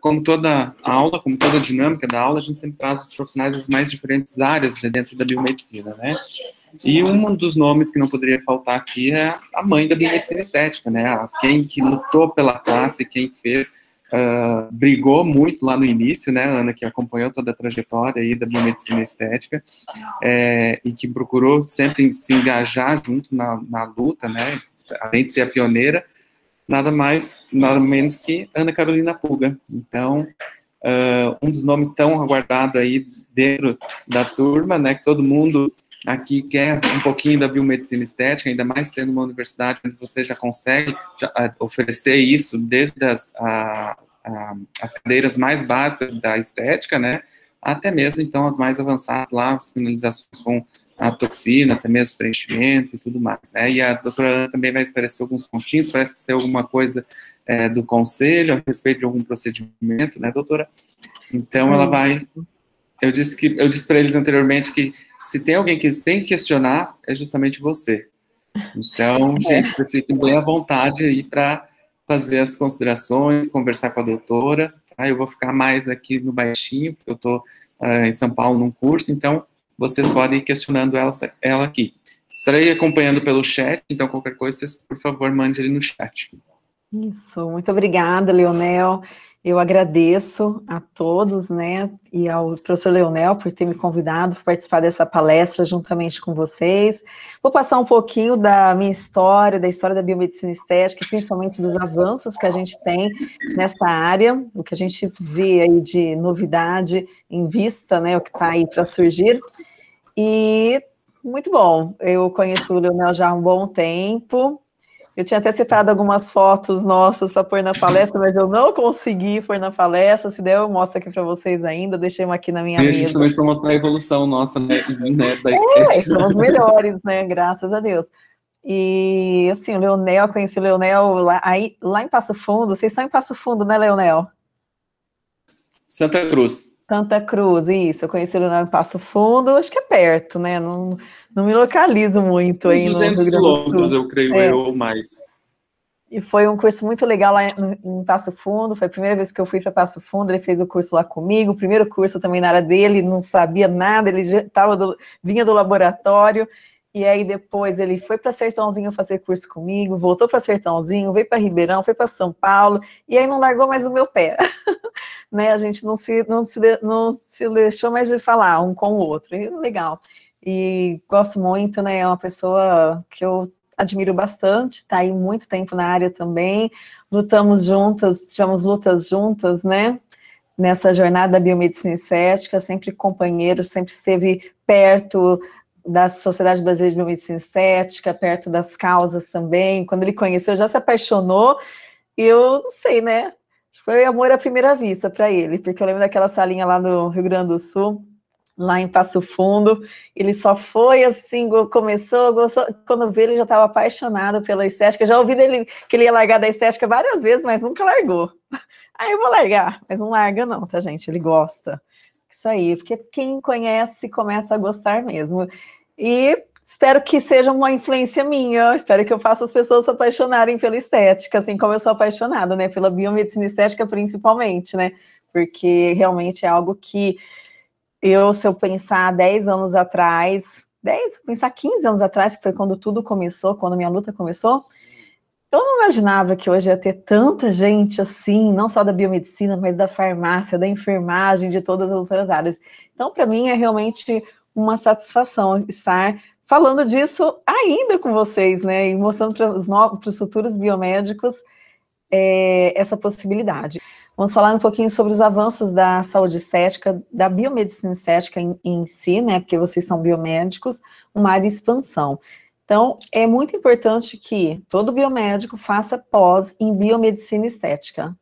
como toda aula, como toda dinâmica da aula, a gente sempre traz os profissionais das mais diferentes áreas dentro da biomedicina, né? E um dos nomes que não poderia faltar aqui é a mãe da biomedicina estética, né? Quem que lutou pela classe, quem fez, uh, brigou muito lá no início, né, Ana, que acompanhou toda a trajetória aí da biomedicina estética é, e que procurou sempre se engajar junto na, na luta, né? Além de ser a pioneira, nada mais, nada menos que Ana Carolina Puga. Então, uh, um dos nomes tão aguardado aí dentro da turma, né, que todo mundo aqui quer um pouquinho da biomedicina estética, ainda mais tendo uma universidade onde você já consegue já, uh, oferecer isso desde as, as cadeiras mais básicas da estética, né, até mesmo, então, as mais avançadas lá, as finalizações com a toxina, até mesmo preenchimento e tudo mais, né? E a doutora Ana também vai esclarecer alguns pontinhos, parece que ser alguma coisa é, do conselho a respeito de algum procedimento, né, doutora? Então, ela uhum. vai... Eu disse, que, eu disse para eles anteriormente que se tem alguém que tem que questionar, é justamente você. Então, é. gente, vocês fiquem bem à vontade aí para fazer as considerações, conversar com a doutora. Tá? Eu vou ficar mais aqui no baixinho, porque eu estou uh, é, em São Paulo num curso, então vocês podem ir questionando ela, ela aqui. Estarei acompanhando pelo chat, então qualquer coisa, vocês, por favor, mande ele no chat. Isso, muito obrigada, Leonel. Eu agradeço a todos, né, e ao professor Leonel por ter me convidado para participar dessa palestra juntamente com vocês. Vou passar um pouquinho da minha história, da história da biomedicina estética, principalmente dos avanços que a gente tem nessa área, o que a gente vê aí de novidade em vista, né, o que está aí para surgir. E muito bom, eu conheço o Leonel já há um bom tempo, eu tinha até citado algumas fotos nossas para pôr na palestra, mas eu não consegui pôr na palestra. Se der, eu mostro aqui para vocês ainda. Deixei uma aqui na minha Sim, mesa. Justamente para mostrar a evolução nossa, né? né da é, somos melhores, né? Graças a Deus. E, assim, o Leonel, conheci o Leonel lá, aí, lá em Passo Fundo. Vocês estão em Passo Fundo, né, Leonel? Santa Cruz. Santa Cruz, isso. Eu conheci lá em Passo Fundo, acho que é perto, né? Não, não me localizo muito aí 200 no quilômetros, eu creio, é. eu ou mais. E foi um curso muito legal lá em Passo Fundo. Foi a primeira vez que eu fui para Passo Fundo. Ele fez o curso lá comigo. O primeiro curso também na área dele, não sabia nada. Ele já tava do, vinha do laboratório. E aí depois ele foi para Sertãozinho fazer curso comigo, voltou para Sertãozinho, veio para Ribeirão, foi para São Paulo, e aí não largou mais o meu pé. né? A gente não se, não, se, não se deixou mais de falar um com o outro. E legal. E gosto muito, né? É uma pessoa que eu admiro bastante, está aí muito tempo na área também. Lutamos juntas, tivemos lutas juntas, né? Nessa jornada da biomedicina estética, sempre companheiro, sempre esteve perto, da Sociedade Brasileira de medicina Estética, perto das causas também. Quando ele conheceu, já se apaixonou. E eu não sei, né? Foi amor à primeira vista para ele, porque eu lembro daquela salinha lá no Rio Grande do Sul, lá em Passo Fundo. Ele só foi assim, começou, gostou. Quando vê, ele já estava apaixonado pela estética. Já ouvi dele que ele ia largar da estética várias vezes, mas nunca largou. Aí eu vou largar, mas não larga, não, tá, gente? Ele gosta. Isso aí, porque quem conhece começa a gostar mesmo. E espero que seja uma influência minha, espero que eu faça as pessoas se apaixonarem pela estética, assim como eu sou apaixonada, né, pela biomedicina estética principalmente, né, porque realmente é algo que eu, se eu pensar 10 anos atrás, 10, pensar 15 anos atrás, que foi quando tudo começou, quando minha luta começou, eu não imaginava que hoje ia ter tanta gente assim, não só da biomedicina, mas da farmácia, da enfermagem, de todas as outras áreas. Então, para mim, é realmente uma satisfação estar falando disso ainda com vocês, né? E mostrando para os, para os futuros biomédicos é, essa possibilidade. Vamos falar um pouquinho sobre os avanços da saúde estética, da biomedicina estética em, em si, né? Porque vocês são biomédicos, uma área de expansão. Então, é muito importante que todo biomédico faça pós em biomedicina estética,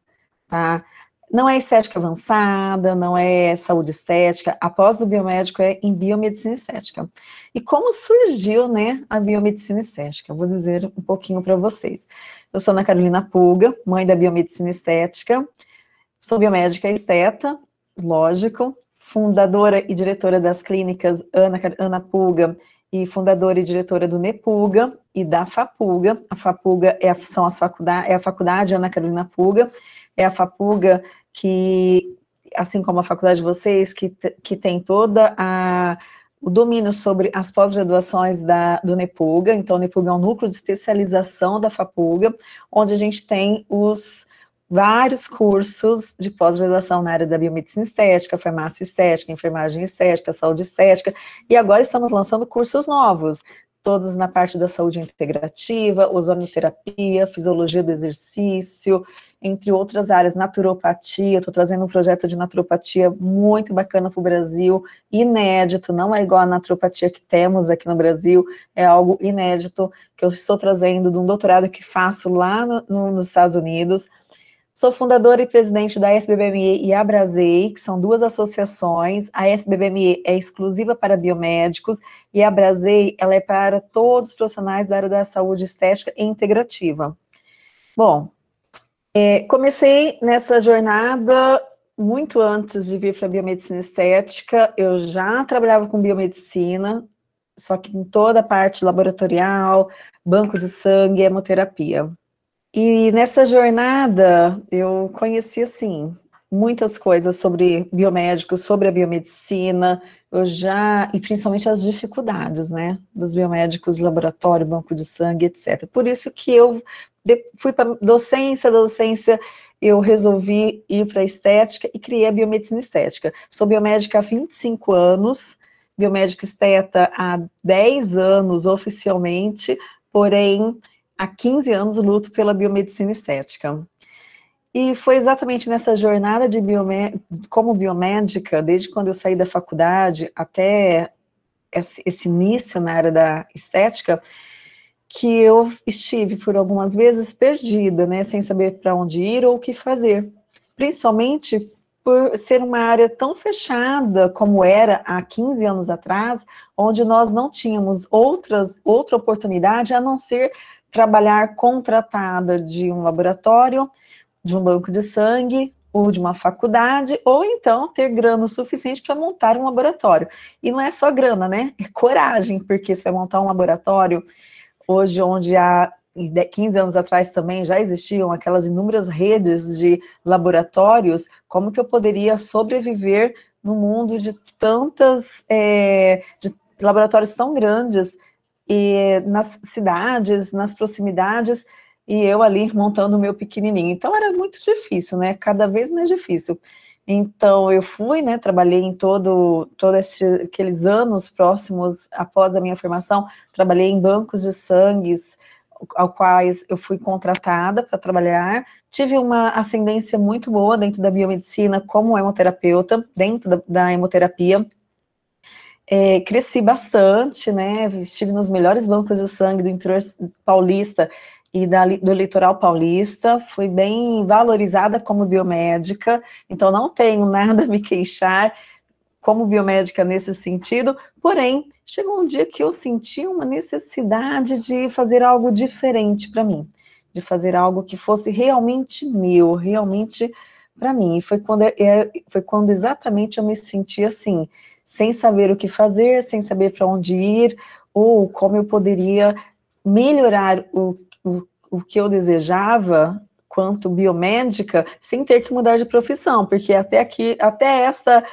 tá? Não é estética avançada, não é saúde estética, a pós do biomédico é em biomedicina estética. E como surgiu né, a biomedicina estética? Eu vou dizer um pouquinho para vocês. Eu sou Ana Carolina Puga, mãe da biomedicina estética, sou biomédica esteta, lógico, fundadora e diretora das clínicas Ana, Ana Puga e fundadora e diretora do NEPUGA e da FAPUGA. A FAPUGA é a, são as faculdade, é a faculdade Ana Carolina Puga, é a FAPUGA, que, assim como a faculdade de vocês, que, que tem toda a o domínio sobre as pós-graduações do NEPUGA, então o NEPUGA é um núcleo de especialização da FAPUGA, onde a gente tem os vários cursos de pós-graduação na área da biomedicina estética, farmácia estética, enfermagem estética, saúde estética, e agora estamos lançando cursos novos, todos na parte da saúde integrativa, ozonoterapia, fisiologia do exercício, entre outras áreas, naturopatia, estou trazendo um projeto de naturopatia muito bacana para o Brasil, inédito, não é igual a naturopatia que temos aqui no Brasil, é algo inédito que eu estou trazendo de um doutorado que faço lá no, no, nos Estados Unidos, Sou fundadora e presidente da SBBME e Abrazei, que são duas associações. A SBBME é exclusiva para biomédicos e a Abrazei ela é para todos os profissionais da área da saúde estética e integrativa. Bom, é, comecei nessa jornada muito antes de vir para a biomedicina estética, eu já trabalhava com biomedicina, só que em toda a parte laboratorial, banco de sangue, hemoterapia. E nessa jornada eu conheci assim muitas coisas sobre biomédicos, sobre a biomedicina, eu já e principalmente as dificuldades, né, dos biomédicos, laboratório, banco de sangue, etc. Por isso que eu fui para docência, da docência eu resolvi ir para estética e criei a biomedicina estética. Sou biomédica há 25 anos, biomédica esteta há 10 anos oficialmente, porém há 15 anos luto pela biomedicina estética. E foi exatamente nessa jornada de biomé como biomédica, desde quando eu saí da faculdade até esse início na área da estética, que eu estive por algumas vezes perdida, né, sem saber para onde ir ou o que fazer, principalmente por ser uma área tão fechada como era há 15 anos atrás, onde nós não tínhamos outras, outra oportunidade a não ser trabalhar contratada de um laboratório, de um banco de sangue, ou de uma faculdade, ou então ter grana o suficiente para montar um laboratório. E não é só grana, né? É coragem, porque você vai montar um laboratório hoje onde há 15 anos atrás também já existiam aquelas inúmeras redes de laboratórios, como que eu poderia sobreviver no mundo de tantas, é, de laboratórios tão grandes, e nas cidades, nas proximidades, e eu ali montando o meu pequenininho. Então era muito difícil, né? Cada vez mais difícil. Então eu fui, né? Trabalhei em todo todos aqueles anos próximos após a minha formação, trabalhei em bancos de sangue ao quais eu fui contratada para trabalhar. Tive uma ascendência muito boa dentro da biomedicina como hemoterapeuta, dentro da, da hemoterapia. É, cresci bastante, né? Estive nos melhores bancos de sangue do interior paulista e da, do litoral paulista, fui bem valorizada como biomédica, então não tenho nada a me queixar como biomédica nesse sentido, porém, chegou um dia que eu senti uma necessidade de fazer algo diferente para mim, de fazer algo que fosse realmente meu, realmente para mim. E foi quando, eu, é, foi quando exatamente eu me senti assim, sem saber o que fazer, sem saber para onde ir, ou como eu poderia melhorar o o que eu desejava quanto biomédica sem ter que mudar de profissão, porque até aqui, até essa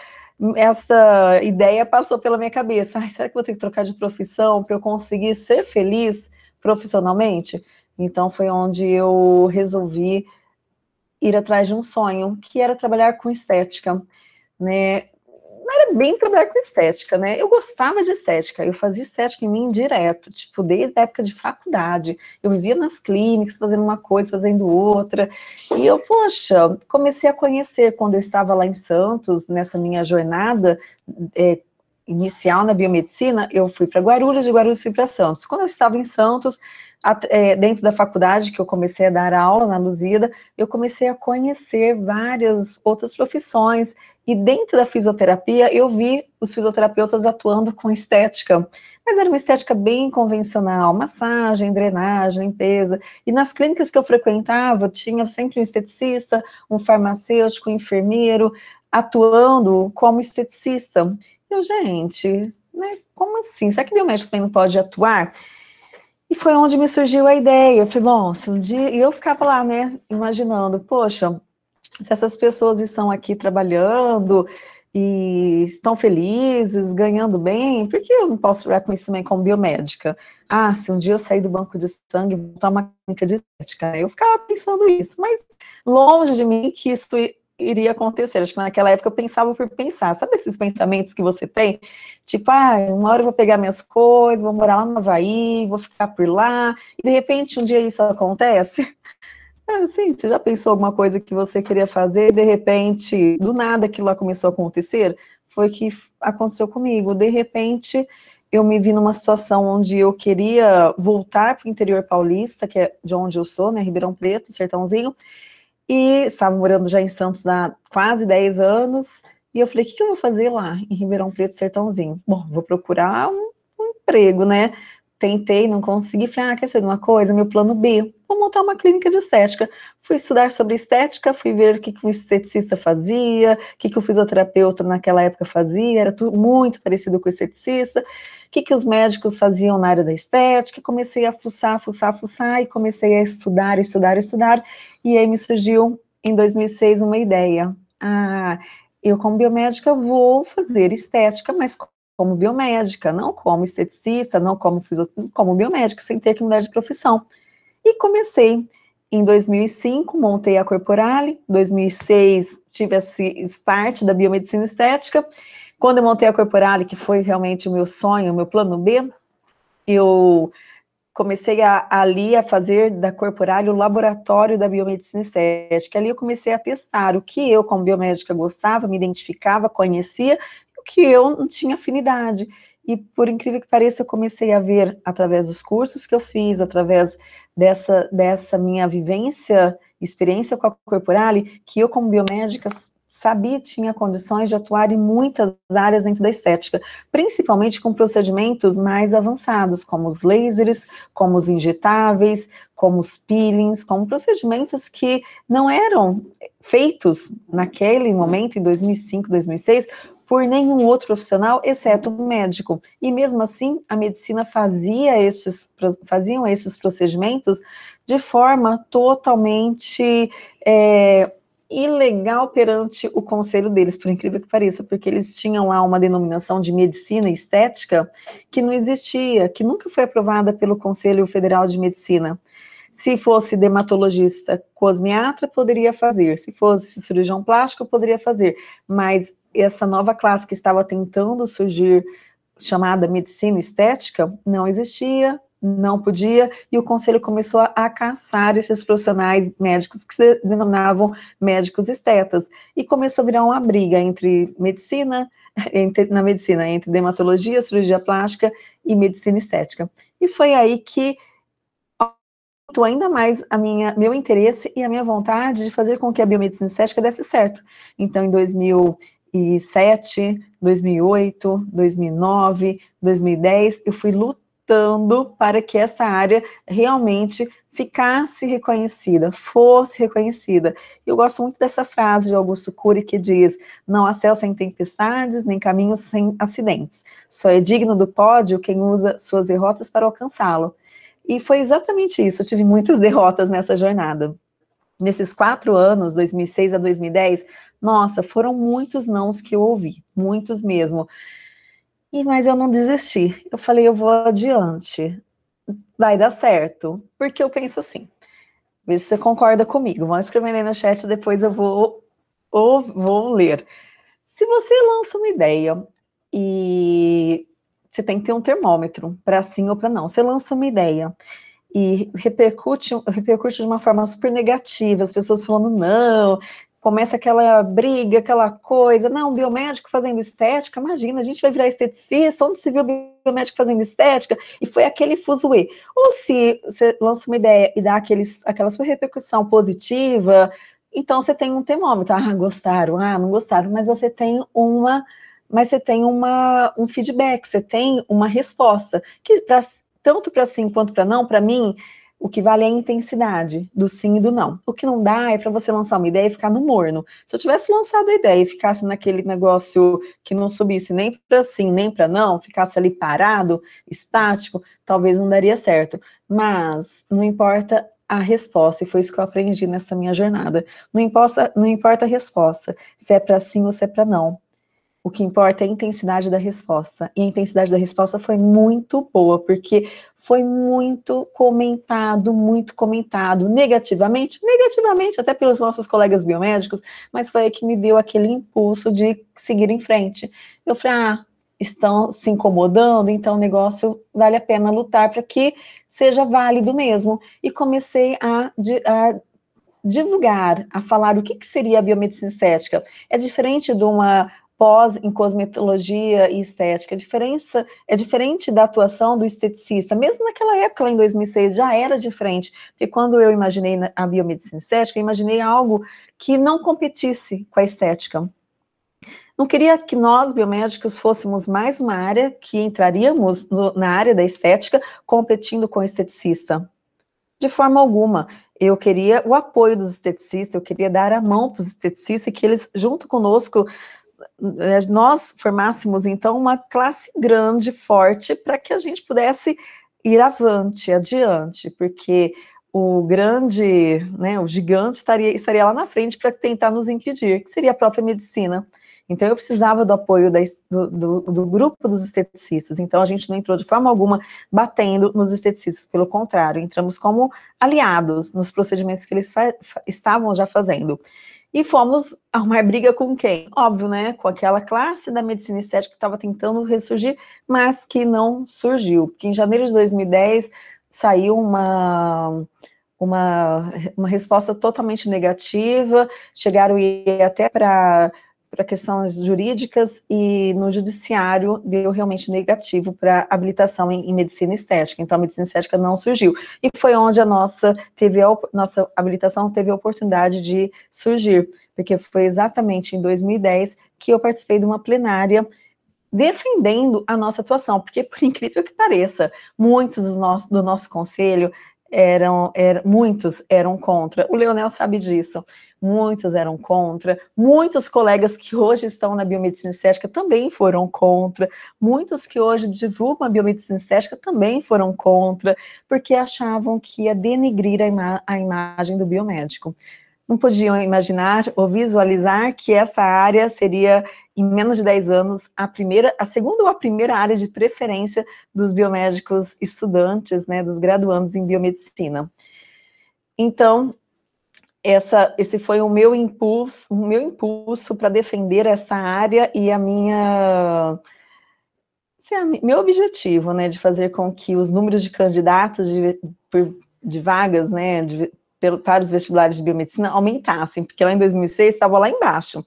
essa ideia passou pela minha cabeça. Ai, será que vou ter que trocar de profissão para eu conseguir ser feliz profissionalmente? Então foi onde eu resolvi ir atrás de um sonho, que era trabalhar com estética, né? não era bem trabalhar com estética, né? Eu gostava de estética, eu fazia estética em mim direto, tipo, desde a época de faculdade. Eu vivia nas clínicas, fazendo uma coisa, fazendo outra. E eu, poxa, comecei a conhecer quando eu estava lá em Santos, nessa minha jornada. É, inicial na biomedicina, eu fui para Guarulhos, de Guarulhos fui para Santos. Quando eu estava em Santos, é, dentro da faculdade que eu comecei a dar aula na Luzida, eu comecei a conhecer várias outras profissões. E dentro da fisioterapia, eu vi os fisioterapeutas atuando com estética, mas era uma estética bem convencional, massagem, drenagem, limpeza. E nas clínicas que eu frequentava, tinha sempre um esteticista, um farmacêutico, um enfermeiro, atuando como esteticista. Eu, gente, né, como assim? Será que biomédico também não pode atuar? E foi onde me surgiu a ideia. Eu falei, bom, se um dia. E eu ficava lá, né, imaginando, poxa, se essas pessoas estão aqui trabalhando e estão felizes, ganhando bem, por que eu não posso trabalhar com isso também como biomédica? Ah, se um dia eu sair do banco de sangue, vou tomar uma clínica de estética. Eu ficava pensando isso, mas longe de mim que isso iria acontecer. Acho que naquela época eu pensava por pensar. Sabe esses pensamentos que você tem? Tipo, ah, uma hora eu vou pegar minhas coisas, vou morar lá no Havaí, vou ficar por lá, e de repente um dia isso acontece. É, sim, você já pensou alguma coisa que você queria fazer e de repente, do nada aquilo lá começou a acontecer? Foi o que aconteceu comigo. De repente, eu me vi numa situação onde eu queria voltar para o interior paulista, que é de onde eu sou, né, Ribeirão Preto, Sertãozinho, e estava morando já em Santos há quase 10 anos, e eu falei, o que, que eu vou fazer lá em Ribeirão Preto, Sertãozinho? Bom, vou procurar um, um emprego, né? Tentei, não consegui. Falei, ah, quer ser de uma coisa? Meu plano B, vou montar uma clínica de estética. Fui estudar sobre estética, fui ver o que, que um esteticista fazia, o que, que o fisioterapeuta naquela época fazia, era tudo muito parecido com o esteticista, o que, que os médicos faziam na área da estética. Comecei a fuçar, fuçar, fuçar e comecei a estudar, estudar, estudar. E aí me surgiu, em 2006, uma ideia. Ah, eu como biomédica vou fazer estética, mas como biomédica, não como esteticista, não como fisioterapeuta, como biomédica, sem ter que mudar de profissão. E comecei em 2005, montei a Corporale, 2006 tive esse start da biomedicina estética. Quando eu montei a Corporale, que foi realmente o meu sonho, o meu plano B, eu comecei a, ali a fazer da Corporale o laboratório da biomedicina estética. Ali eu comecei a testar o que eu, como biomédica, gostava, me identificava, conhecia que eu não tinha afinidade. E por incrível que pareça, eu comecei a ver através dos cursos que eu fiz, através dessa, dessa minha vivência, experiência com a Corporale, que eu, como biomédica, sabia tinha condições de atuar em muitas áreas dentro da estética, principalmente com procedimentos mais avançados, como os lasers, como os injetáveis, como os peelings, como procedimentos que não eram feitos naquele momento, em 2005, 2006, por nenhum outro profissional, exceto o médico. E mesmo assim, a medicina fazia esses faziam esses procedimentos de forma totalmente é, ilegal perante o conselho deles, por incrível que pareça, porque eles tinham lá uma denominação de medicina estética que não existia, que nunca foi aprovada pelo Conselho Federal de Medicina. Se fosse dermatologista cosmiatra, poderia fazer. Se fosse cirurgião plástico, poderia fazer. Mas essa nova classe que estava tentando surgir, chamada medicina estética, não existia, não podia, e o conselho começou a, a caçar esses profissionais médicos que se denominavam médicos estetas, e começou a virar uma briga entre medicina, entre, na medicina, entre dermatologia, cirurgia plástica e medicina estética. E foi aí que aumentou ainda mais a minha, meu interesse e a minha vontade de fazer com que a biomedicina estética desse certo. Então, em 2000, 2007, 2008, 2009, 2010, eu fui lutando para que essa área realmente ficasse reconhecida, fosse reconhecida. Eu gosto muito dessa frase de Augusto Cury que diz: não há céu sem tempestades, nem caminhos sem acidentes. Só é digno do pódio quem usa suas derrotas para alcançá-lo. E foi exatamente isso. Eu tive muitas derrotas nessa jornada. Nesses quatro anos, 2006 a 2010, nossa, foram muitos nãos que eu ouvi, muitos mesmo. E mas eu não desisti. Eu falei, eu vou adiante. Vai dar certo, porque eu penso assim. Vê se você concorda comigo. Vão escrever aí no chat, depois eu vou ou vou ler. Se você lança uma ideia e você tem que ter um termômetro para sim ou para não. Você lança uma ideia e repercute, repercute de uma forma super negativa, as pessoas falando não, começa aquela briga, aquela coisa, não, biomédico fazendo estética, imagina, a gente vai virar esteticista, onde se viu biomédico fazendo estética? E foi aquele fuzuê. Ou se você lança uma ideia e dá aqueles, aquela sua repercussão positiva, então você tem um termômetro, ah, gostaram, ah, não gostaram, mas você tem uma, mas você tem uma, um feedback, você tem uma resposta, que pra, tanto para sim quanto para não, para mim, o que vale é a intensidade do sim e do não. O que não dá é para você lançar uma ideia e ficar no morno. Se eu tivesse lançado a ideia e ficasse naquele negócio que não subisse nem para sim, nem para não, ficasse ali parado, estático, talvez não daria certo. Mas não importa a resposta, e foi isso que eu aprendi nessa minha jornada. Não importa, não importa a resposta, se é para sim ou se é para não. O que importa é a intensidade da resposta. E a intensidade da resposta foi muito boa, porque foi muito comentado, muito comentado negativamente, negativamente até pelos nossos colegas biomédicos, mas foi aí que me deu aquele impulso de seguir em frente. Eu falei, ah, estão se incomodando, então o negócio vale a pena lutar para que seja válido mesmo. E comecei a, a divulgar, a falar o que, que seria a biomedicina estética. É diferente de uma pós em cosmetologia e estética. A diferença é diferente da atuação do esteticista. Mesmo naquela época, lá em 2006, já era diferente. Porque quando eu imaginei a biomedicina estética, eu imaginei algo que não competisse com a estética. Não queria que nós, biomédicos, fôssemos mais uma área que entraríamos no, na área da estética competindo com o esteticista. De forma alguma eu queria o apoio dos esteticistas, eu queria dar a mão para os esteticistas e que eles, junto conosco, né, nós formássemos então uma classe grande, forte, para que a gente pudesse ir avante, adiante, porque o grande, né, o gigante estaria, estaria lá na frente para tentar nos impedir, que seria a própria medicina. Então, eu precisava do apoio da, do, do, do, grupo dos esteticistas. Então, a gente não entrou de forma alguma batendo nos esteticistas, pelo contrário, entramos como aliados nos procedimentos que eles estavam já fazendo. E fomos arrumar briga com quem? Óbvio, né? Com aquela classe da medicina estética que estava tentando ressurgir, mas que não surgiu. Porque em janeiro de 2010 saiu uma, uma, uma resposta totalmente negativa, chegaram até para para questões jurídicas e no judiciário deu realmente negativo para habilitação em, em, medicina estética, então a medicina estética não surgiu. E foi onde a nossa, teve a, nossa habilitação teve a oportunidade de surgir, porque foi exatamente em 2010 que eu participei de uma plenária defendendo a nossa atuação, porque por incrível que pareça, muitos do nosso, do nosso conselho eram, eram, muitos eram contra. O Leonel sabe disso muitos eram contra, muitos colegas que hoje estão na biomedicina estética também foram contra, muitos que hoje divulgam a biomedicina estética também foram contra, porque achavam que ia denigrir a, ima a imagem do biomédico. Não podiam imaginar ou visualizar que essa área seria em menos de 10 anos, a primeira, a segunda ou a primeira área de preferência dos biomédicos estudantes, né, dos graduandos em biomedicina. Então, essa, esse foi o meu impulso, o meu impulso para defender essa área e a minha é meu objetivo, né, de fazer com que os números de candidatos de, de vagas, né, de, para os vestibulares de biomedicina aumentassem, porque lá em 2006 estava lá embaixo.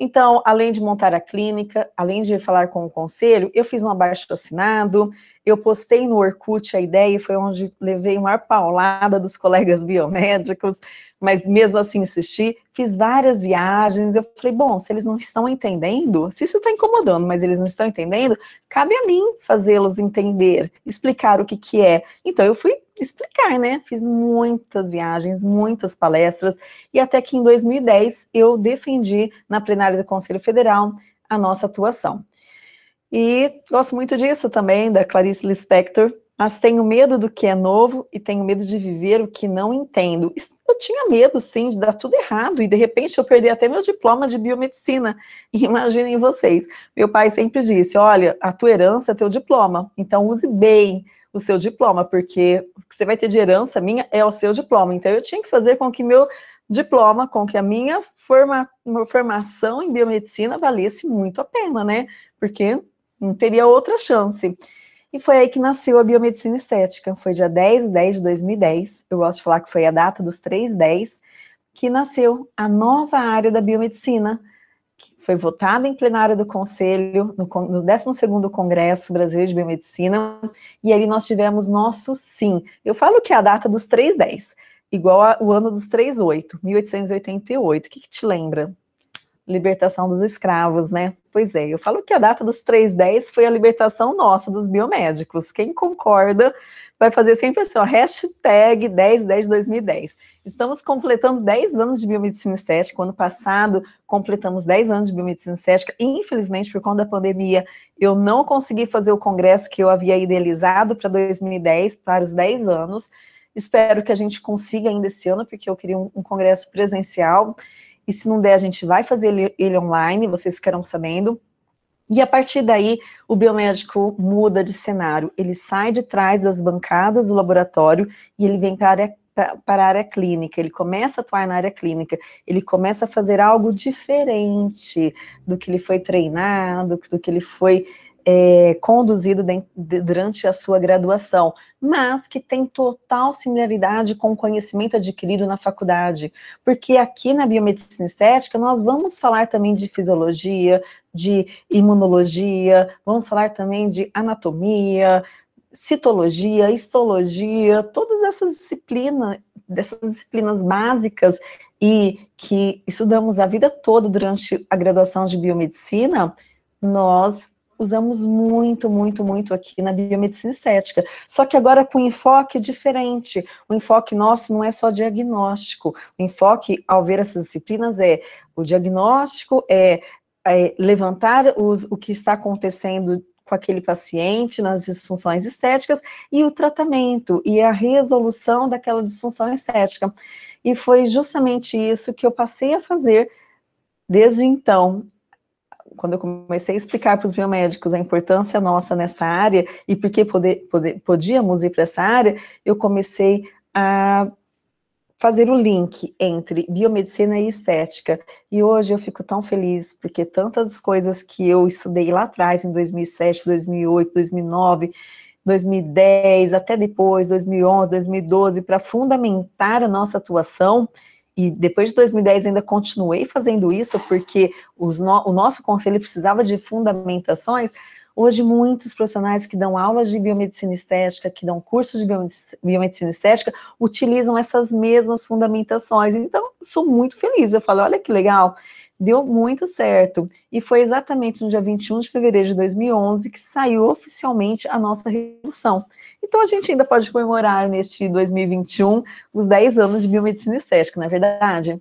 Então, além de montar a clínica, além de falar com o conselho, eu fiz um abaixo-assinado, eu postei no Orkut a ideia e foi onde levei uma paulada dos colegas biomédicos, mas mesmo assim insisti, fiz várias viagens, eu falei, bom, se eles não estão entendendo, se isso está incomodando, mas eles não estão entendendo, cabe a mim fazê-los entender, explicar o que que é. Então eu fui explicar, né? Fiz muitas viagens, muitas palestras, e até que em 2010 eu defendi na plenária do Conselho Federal a nossa atuação. E gosto muito disso também, da Clarice Lispector, mas tenho medo do que é novo e tenho medo de viver o que não entendo. Eu tinha medo, sim, de dar tudo errado e de repente eu perder até meu diploma de biomedicina. Imaginem vocês. Meu pai sempre disse: olha, a tua herança é teu diploma, então use bem o seu diploma, porque o que você vai ter de herança minha é o seu diploma. Então eu tinha que fazer com que meu diploma, com que a minha forma, formação em biomedicina valesse muito a pena, né? Porque não teria outra chance. E foi aí que nasceu a biomedicina estética. Foi dia 10 de 10 de 2010. Eu gosto de falar que foi a data dos 310 que nasceu a nova área da biomedicina, que foi votada em plenária do Conselho, no, no 12º Congresso Brasileiro de Biomedicina, e ali nós tivemos nosso sim. Eu falo que é a data dos 310, igual ao ano dos 38, 1888. O que, que te lembra? libertação dos escravos, né? Pois é, eu falo que a data dos 310 foi a libertação nossa dos biomédicos. Quem concorda vai fazer sempre assim, ó, hashtag 1010 2010. Estamos completando 10 anos de biomedicina estética. Ano passado, completamos 10 anos de biomedicina estética. Infelizmente, por conta da pandemia, eu não consegui fazer o congresso que eu havia idealizado para 2010, para os 10 anos. Espero que a gente consiga ainda esse ano, porque eu queria um, um congresso presencial. E se não der, a gente vai fazer ele, online, vocês ficarão sabendo. E a partir daí, o biomédico muda de cenário. Ele sai de trás das bancadas do laboratório e ele vem para a área para a área clínica, ele começa a atuar na área clínica, ele começa a fazer algo diferente do que ele foi treinado, do que ele foi é, conduzido de, de, durante a sua graduação, mas que tem total similaridade com o conhecimento adquirido na faculdade, porque aqui na biomedicina estética nós vamos falar também de fisiologia, de imunologia, vamos falar também de anatomia, citologia, histologia, todas essas disciplinas, dessas disciplinas básicas e que estudamos a vida toda durante a graduação de biomedicina, nós usamos muito, muito, muito aqui na biomedicina estética. Só que agora com enfoque diferente. O enfoque nosso não é só diagnóstico. O enfoque, ao ver essas disciplinas, é o diagnóstico, é, é levantar os, o que está acontecendo com aquele paciente nas disfunções estéticas e o tratamento e a resolução daquela disfunção estética. E foi justamente isso que eu passei a fazer desde então quando eu comecei a explicar para os biomédicos a importância nossa nessa área e por que poder, poder, podíamos ir para essa área, eu comecei a fazer o link entre biomedicina e estética. E hoje eu fico tão feliz, porque tantas coisas que eu estudei lá atrás, em 2007, 2008, 2009, 2010, até depois, 2011, 2012, para fundamentar a nossa atuação, e depois de 2010 ainda continuei fazendo isso, porque no, o nosso conselho precisava de fundamentações, Hoje, muitos profissionais que dão aulas de biomedicina estética, que dão cursos de biomedicina estética, utilizam essas mesmas fundamentações. Então, sou muito feliz. Eu falo, olha que legal deu muito certo. E foi exatamente no dia 21 de fevereiro de 2011 que saiu oficialmente a nossa resolução. Então a gente ainda pode comemorar neste 2021 os 10 anos de biomedicina estética, na é verdade.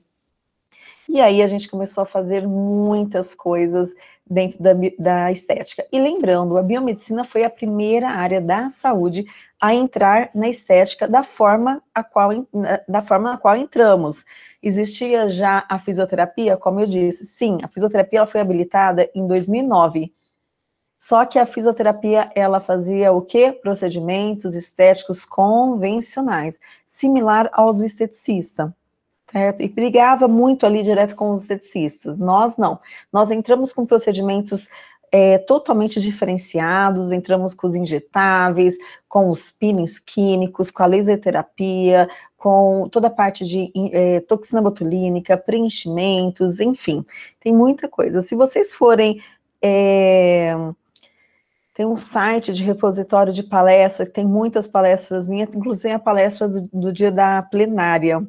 E aí a gente começou a fazer muitas coisas dentro da, da estética. E lembrando, a biomedicina foi a primeira área da saúde a entrar na estética da forma a qual, da forma na qual entramos. Existia já a fisioterapia, como eu disse, sim, a fisioterapia ela foi habilitada em 2009. Só que a fisioterapia, ela fazia o que Procedimentos estéticos convencionais, similar ao do esteticista certo? E brigava muito ali direto com os esteticistas. Nós não. Nós entramos com procedimentos é, totalmente diferenciados, entramos com os injetáveis, com os peelings químicos, com a laser terapia, com toda a parte de é, toxina botulínica, preenchimentos, enfim, tem muita coisa. Se vocês forem... É, tem um site de repositório de palestra, tem muitas palestras minhas, inclusive a palestra do, do dia da plenária,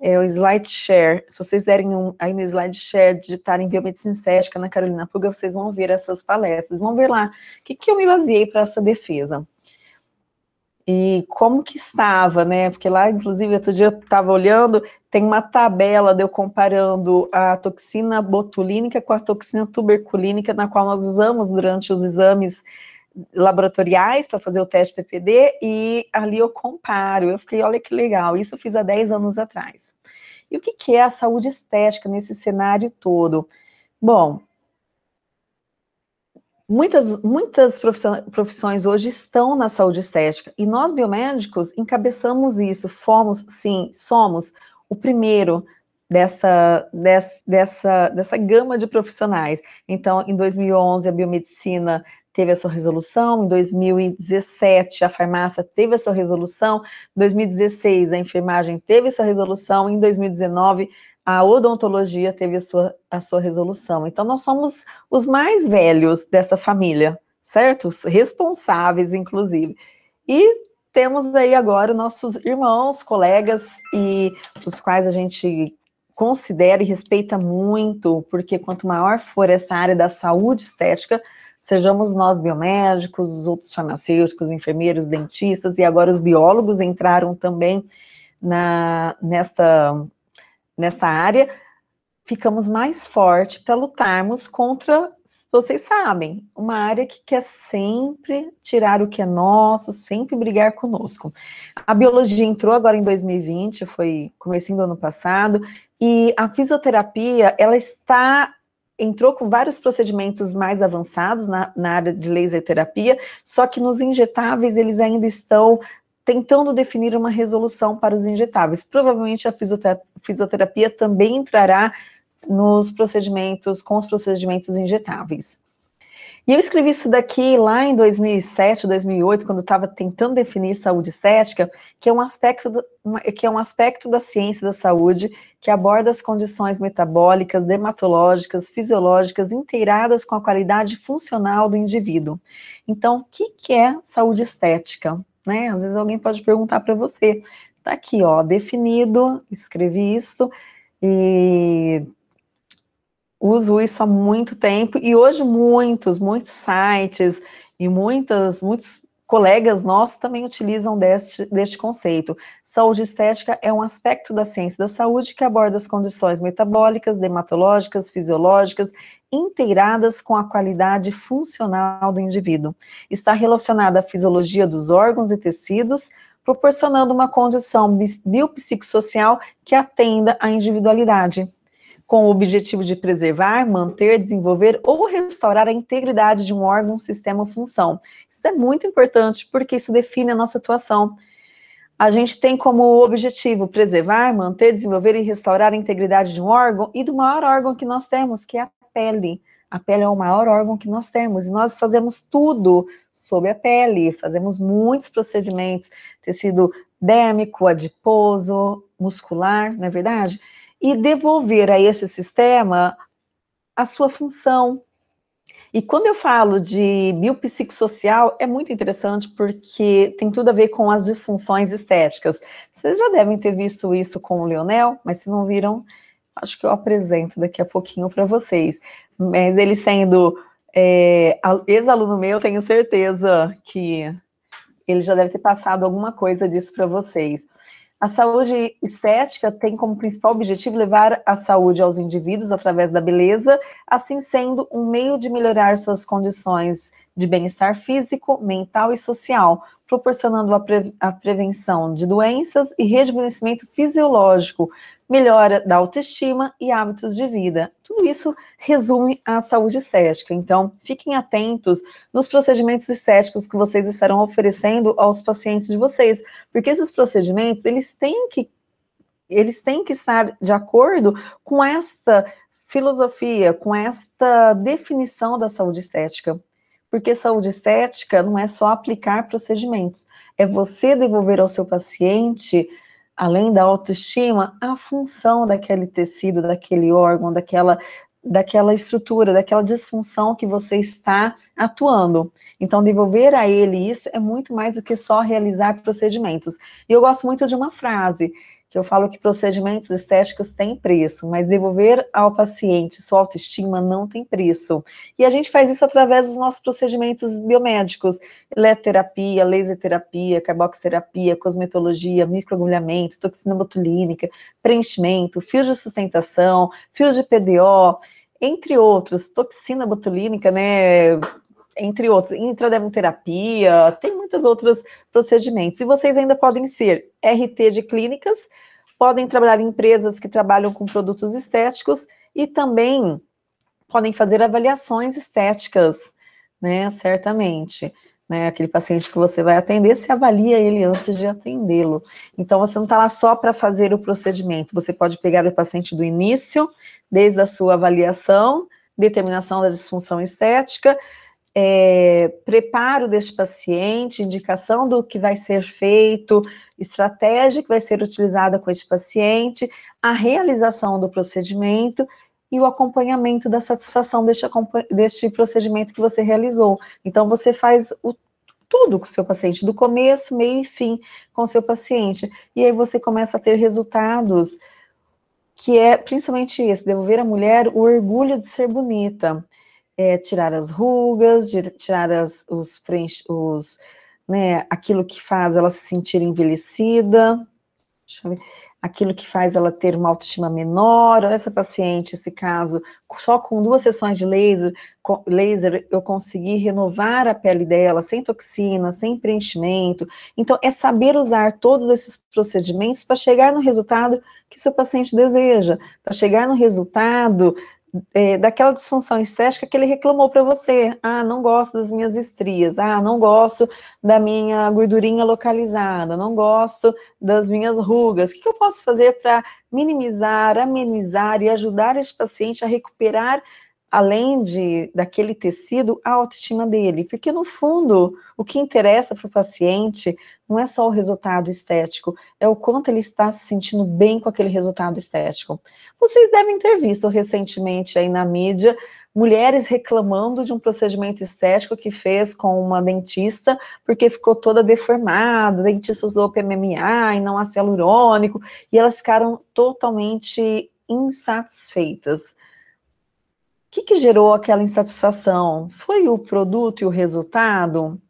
é o slide share. Se vocês derem um, aí no slide share, digitarem biomedicina estética na Carolina Puga, vocês vão ver essas palestras, vão ver lá o que, que eu me baseei para essa defesa. E como que estava, né? Porque lá, inclusive, outro dia eu estava olhando, tem uma tabela de eu comparando a toxina botulínica com a toxina tuberculínica, na qual nós usamos durante os exames laboratoriais para fazer o teste PPD e ali eu comparo. Eu fiquei, olha que legal, isso eu fiz há 10 anos atrás. E o que, que é a saúde estética nesse cenário todo? Bom, muitas, muitas profissões hoje estão na saúde estética e nós biomédicos encabeçamos isso, fomos, sim, somos o primeiro dessa, dessa, dessa, dessa gama de profissionais. Então, em 2011, a biomedicina teve a sua resolução, em 2017 a farmácia teve a sua resolução, em 2016 a enfermagem teve a sua resolução, em 2019 a odontologia teve a sua, a sua resolução. Então nós somos os mais velhos dessa família, certo? Os responsáveis, inclusive. E temos aí agora nossos irmãos, colegas, e os quais a gente considera e respeita muito, porque quanto maior for essa área da saúde estética, sejamos nós biomédicos, os outros farmacêuticos, enfermeiros, dentistas, e agora os biólogos entraram também na, nesta, nesta área, ficamos mais fortes para lutarmos contra, vocês sabem, uma área que quer sempre tirar o que é nosso, sempre brigar conosco. A biologia entrou agora em 2020, foi começando do ano passado, e a fisioterapia, ela está entrou com vários procedimentos mais avançados na, na área de laser terapia, só que nos injetáveis eles ainda estão tentando definir uma resolução para os injetáveis. Provavelmente a fisiotera fisioterapia também entrará nos procedimentos, com os procedimentos injetáveis. E eu escrevi isso daqui lá em 2007, 2008, quando estava tentando definir saúde estética, que é um aspecto do, que é um aspecto da ciência da saúde que aborda as condições metabólicas, dermatológicas, fisiológicas inteiradas com a qualidade funcional do indivíduo. Então, o que, que é saúde estética? Né? Às vezes alguém pode perguntar para você. Está aqui, ó, definido, escrevi isso e uso isso há muito tempo e hoje muitos, muitos sites e muitas, muitos colegas nossos também utilizam deste, deste conceito. Saúde estética é um aspecto da ciência da saúde que aborda as condições metabólicas, dermatológicas, fisiológicas, inteiradas com a qualidade funcional do indivíduo. Está relacionada à fisiologia dos órgãos e tecidos, proporcionando uma condição biopsicossocial que atenda à individualidade com o objetivo de preservar, manter, desenvolver ou restaurar a integridade de um órgão, sistema ou função. Isso é muito importante porque isso define a nossa atuação. A gente tem como objetivo preservar, manter, desenvolver e restaurar a integridade de um órgão e do maior órgão que nós temos, que é a pele. A pele é o maior órgão que nós temos e nós fazemos tudo sobre a pele, fazemos muitos procedimentos, tecido dérmico, adiposo, muscular, não é verdade? e devolver a este sistema a sua função. E quando eu falo de biopsicossocial, é muito interessante porque tem tudo a ver com as disfunções estéticas. Vocês já devem ter visto isso com o Leonel, mas se não viram, acho que eu apresento daqui a pouquinho para vocês. Mas ele sendo é, ex-aluno meu, tenho certeza que ele já deve ter passado alguma coisa disso para vocês. A saúde estética tem como principal objetivo levar a saúde aos indivíduos através da beleza, assim sendo um meio de melhorar suas condições de bem-estar físico, mental e social, proporcionando a, pre a prevenção de doenças e rejuvenescimento fisiológico, melhora da autoestima e hábitos de vida. Tudo isso resume a saúde estética. Então, fiquem atentos nos procedimentos estéticos que vocês estarão oferecendo aos pacientes de vocês, porque esses procedimentos, eles têm que eles têm que estar de acordo com esta filosofia, com esta definição da saúde estética. Porque saúde estética não é só aplicar procedimentos, é você devolver ao seu paciente, além da autoestima, a função daquele tecido, daquele órgão, daquela daquela estrutura, daquela disfunção que você está atuando. Então, devolver a ele isso é muito mais do que só realizar procedimentos. E eu gosto muito de uma frase eu falo que procedimentos estéticos têm preço, mas devolver ao paciente sua autoestima não tem preço. E a gente faz isso através dos nossos procedimentos biomédicos, eletroterapia, laser terapia, carboxterapia, cosmetologia, microagulhamento, toxina botulínica, preenchimento, fios de sustentação, fios de PDO, entre outros, toxina botulínica, né, entre outros, intradermoterapia, tem muitos outros procedimentos. E vocês ainda podem ser RT de clínicas, podem trabalhar em empresas que trabalham com produtos estéticos e também podem fazer avaliações estéticas, né? Certamente. Né, aquele paciente que você vai atender, se avalia ele antes de atendê-lo. Então, você não está lá só para fazer o procedimento, você pode pegar o paciente do início, desde a sua avaliação, determinação da disfunção estética, é, preparo deste paciente, indicação do que vai ser feito, estratégia que vai ser utilizada com este paciente, a realização do procedimento e o acompanhamento da satisfação deste, deste procedimento que você realizou. Então, você faz o, tudo com o seu paciente, do começo, meio e fim com o seu paciente. E aí você começa a ter resultados, que é principalmente esse, devolver à mulher o orgulho de ser bonita é, tirar as rugas, tirar as, os, os né, aquilo que faz ela se sentir envelhecida, aquilo que faz ela ter uma autoestima menor. Olha essa paciente, esse caso, só com duas sessões de laser, com, laser eu consegui renovar a pele dela sem toxina, sem preenchimento. Então, é saber usar todos esses procedimentos para chegar no resultado que seu paciente deseja, para chegar no resultado é, daquela disfunção estética que ele reclamou para você. Ah, não gosto das minhas estrias. Ah, não gosto da minha gordurinha localizada. Não gosto das minhas rugas. O que, que eu posso fazer para minimizar, amenizar e ajudar esse paciente a recuperar além de daquele tecido, a autoestima dele, porque no fundo o que interessa para o paciente não é só o resultado estético, é o quanto ele está se sentindo bem com aquele resultado estético. Vocês devem ter visto recentemente aí na mídia mulheres reclamando de um procedimento estético que fez com uma dentista porque ficou toda deformada, dentista usou PMMA e não ácido e elas ficaram totalmente insatisfeitas que, que gerou aquela insatisfação? Foi o produto e o resultado?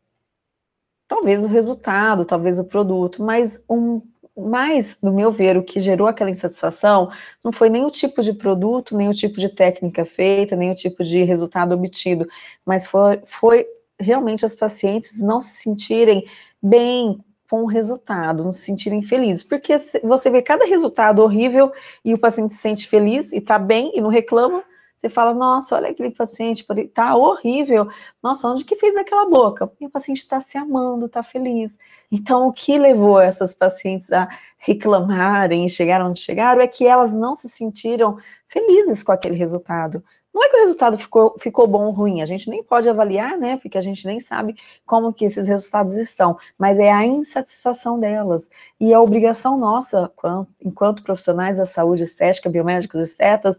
Talvez o resultado, talvez o produto, mas um mais, no meu ver, o que gerou aquela insatisfação não foi nem o tipo de produto, nem o tipo de técnica feita, nem o tipo de resultado obtido, mas foi, foi realmente as pacientes não se sentirem bem com o resultado, não se sentirem felizes. Porque você vê cada resultado horrível e o paciente se sente feliz e está bem e não reclama, você fala, nossa, olha aquele paciente, tá horrível. Nossa, onde que fez aquela boca? E o paciente está se amando, está feliz. Então, o que levou essas pacientes a reclamarem e chegar onde chegaram é que elas não se sentiram felizes com aquele resultado. Não é que o resultado ficou, ficou bom ou ruim, a gente nem pode avaliar, né? Porque a gente nem sabe como que esses resultados estão, mas é a insatisfação delas. E a obrigação nossa, enquanto profissionais da saúde estética, biomédicos estetas,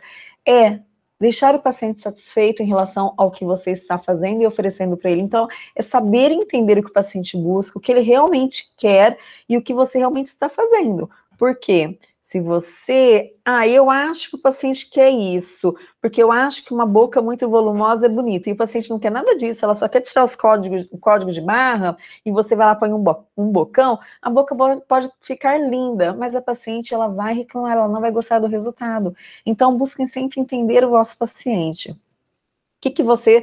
é deixar o paciente satisfeito em relação ao que você está fazendo e oferecendo para ele. Então, é saber entender o que o paciente busca, o que ele realmente quer e o que você realmente está fazendo. Por quê? Se você, ah, eu acho que o paciente quer isso, porque eu acho que uma boca muito volumosa é bonita, e o paciente não quer nada disso, ela só quer tirar os códigos, o código de barra, e você vai lá põe um, bo um bocão, a boca pode ficar linda, mas a paciente ela vai reclamar, ela não vai gostar do resultado. Então busquem sempre entender o vosso paciente. O que, que você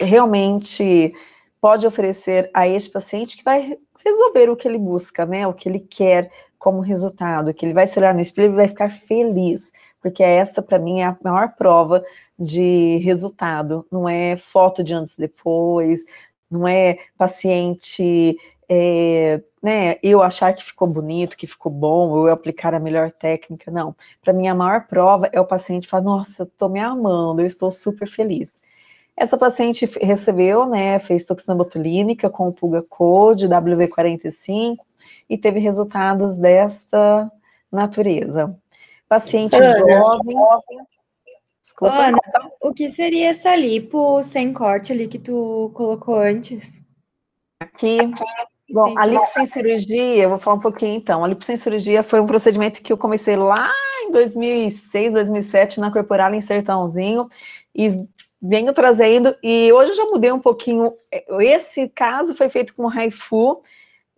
realmente pode oferecer a este paciente que vai resolver o que ele busca, né? O que ele quer como resultado, que ele vai se olhar no espelho e vai ficar feliz, porque essa, para mim, é a maior prova de resultado, não é foto de antes e depois, não é paciente, é, né, eu achar que ficou bonito, que ficou bom, ou eu aplicar a melhor técnica, não. Para mim, a maior prova é o paciente falar, nossa, estou me amando, eu estou super feliz. Essa paciente recebeu, né, fez toxina botulínica com pulga code, WV45, e teve resultados desta natureza. Paciente Ana, jovem. Desculpa. Ana, o que seria essa lipo sem corte ali que tu colocou antes? Aqui. Bom, a lipo sem cirurgia, eu vou falar um pouquinho então. A lipo sem cirurgia foi um procedimento que eu comecei lá em 2006, 2007 na Corporal em Sertãozinho e venho trazendo e hoje eu já mudei um pouquinho. Esse caso foi feito com Raifu,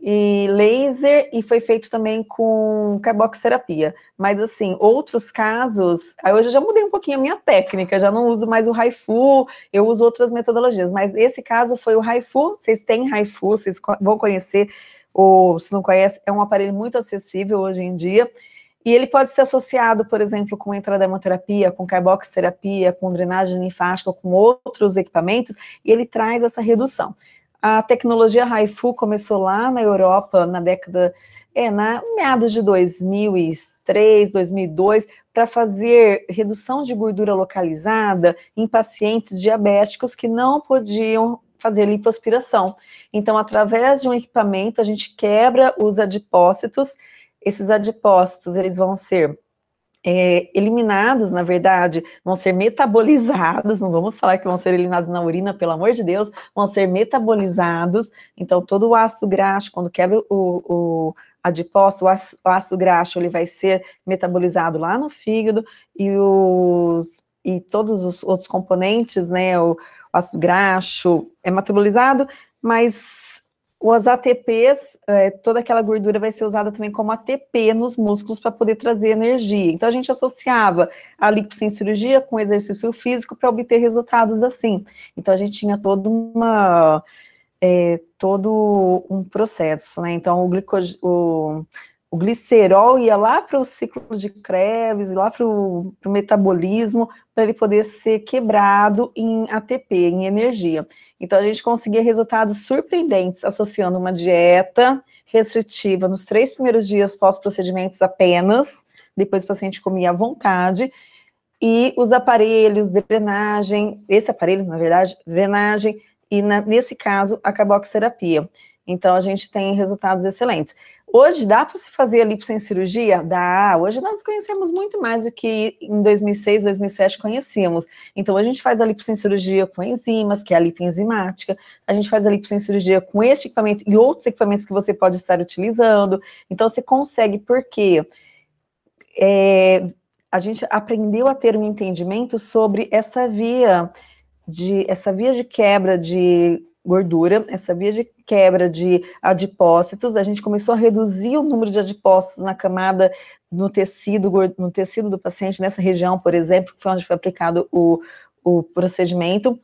e laser e foi feito também com carboxterapia. Mas assim, outros casos, hoje eu já mudei um pouquinho a minha técnica, já não uso mais o Haifu, eu uso outras metodologias, mas esse caso foi o Haifu, vocês têm Haifu, vocês vão conhecer, ou se não conhece, é um aparelho muito acessível hoje em dia. E ele pode ser associado, por exemplo, com entrada entrademoterapia, com carboxterapia, com drenagem linfática, com outros equipamentos, e ele traz essa redução. A tecnologia Haifu começou lá na Europa, na década, é, na meados de 2003, 2002, para fazer redução de gordura localizada em pacientes diabéticos que não podiam fazer lipoaspiração. Então, através de um equipamento, a gente quebra os adipócitos. Esses adipócitos, eles vão ser é, eliminados, na verdade, vão ser metabolizados, não vamos falar que vão ser eliminados na urina, pelo amor de Deus, vão ser metabolizados, então todo o ácido graxo, quando quebra o, o adipócito, o ácido, o ácido graxo, ele vai ser metabolizado lá no fígado, e, os, e todos os outros componentes, né, o, o ácido graxo é metabolizado, mas os ATPs, é, toda aquela gordura vai ser usada também como ATP nos músculos para poder trazer energia. Então a gente associava a cirurgia com exercício físico para obter resultados assim. Então a gente tinha toda uma é, todo um processo, né? Então, o, glicose o glicerol ia lá para o ciclo de Krebs, lá para o metabolismo, para ele poder ser quebrado em ATP, em energia. Então a gente conseguia resultados surpreendentes associando uma dieta restritiva nos três primeiros dias pós-procedimentos apenas, depois o paciente comia à vontade, e os aparelhos de drenagem, esse aparelho, na verdade, drenagem, e na, nesse caso, a caboxerapia. Então, a gente tem resultados excelentes. Hoje, dá para se fazer a lipo sem cirurgia? Dá. Hoje nós conhecemos muito mais do que em 2006, 2007 conhecíamos. Então, a gente faz a lipo sem cirurgia com enzimas, que é a lipoenzimática. A gente faz a lipo sem cirurgia com este equipamento e outros equipamentos que você pode estar utilizando. Então, você consegue, porque é, a gente aprendeu a ter um entendimento sobre essa via de essa via de quebra de gordura, essa via de quebra de adipócitos, a gente começou a reduzir o número de adipócitos na camada no tecido, no tecido do paciente, nessa região, por exemplo, que foi onde foi aplicado o, o procedimento,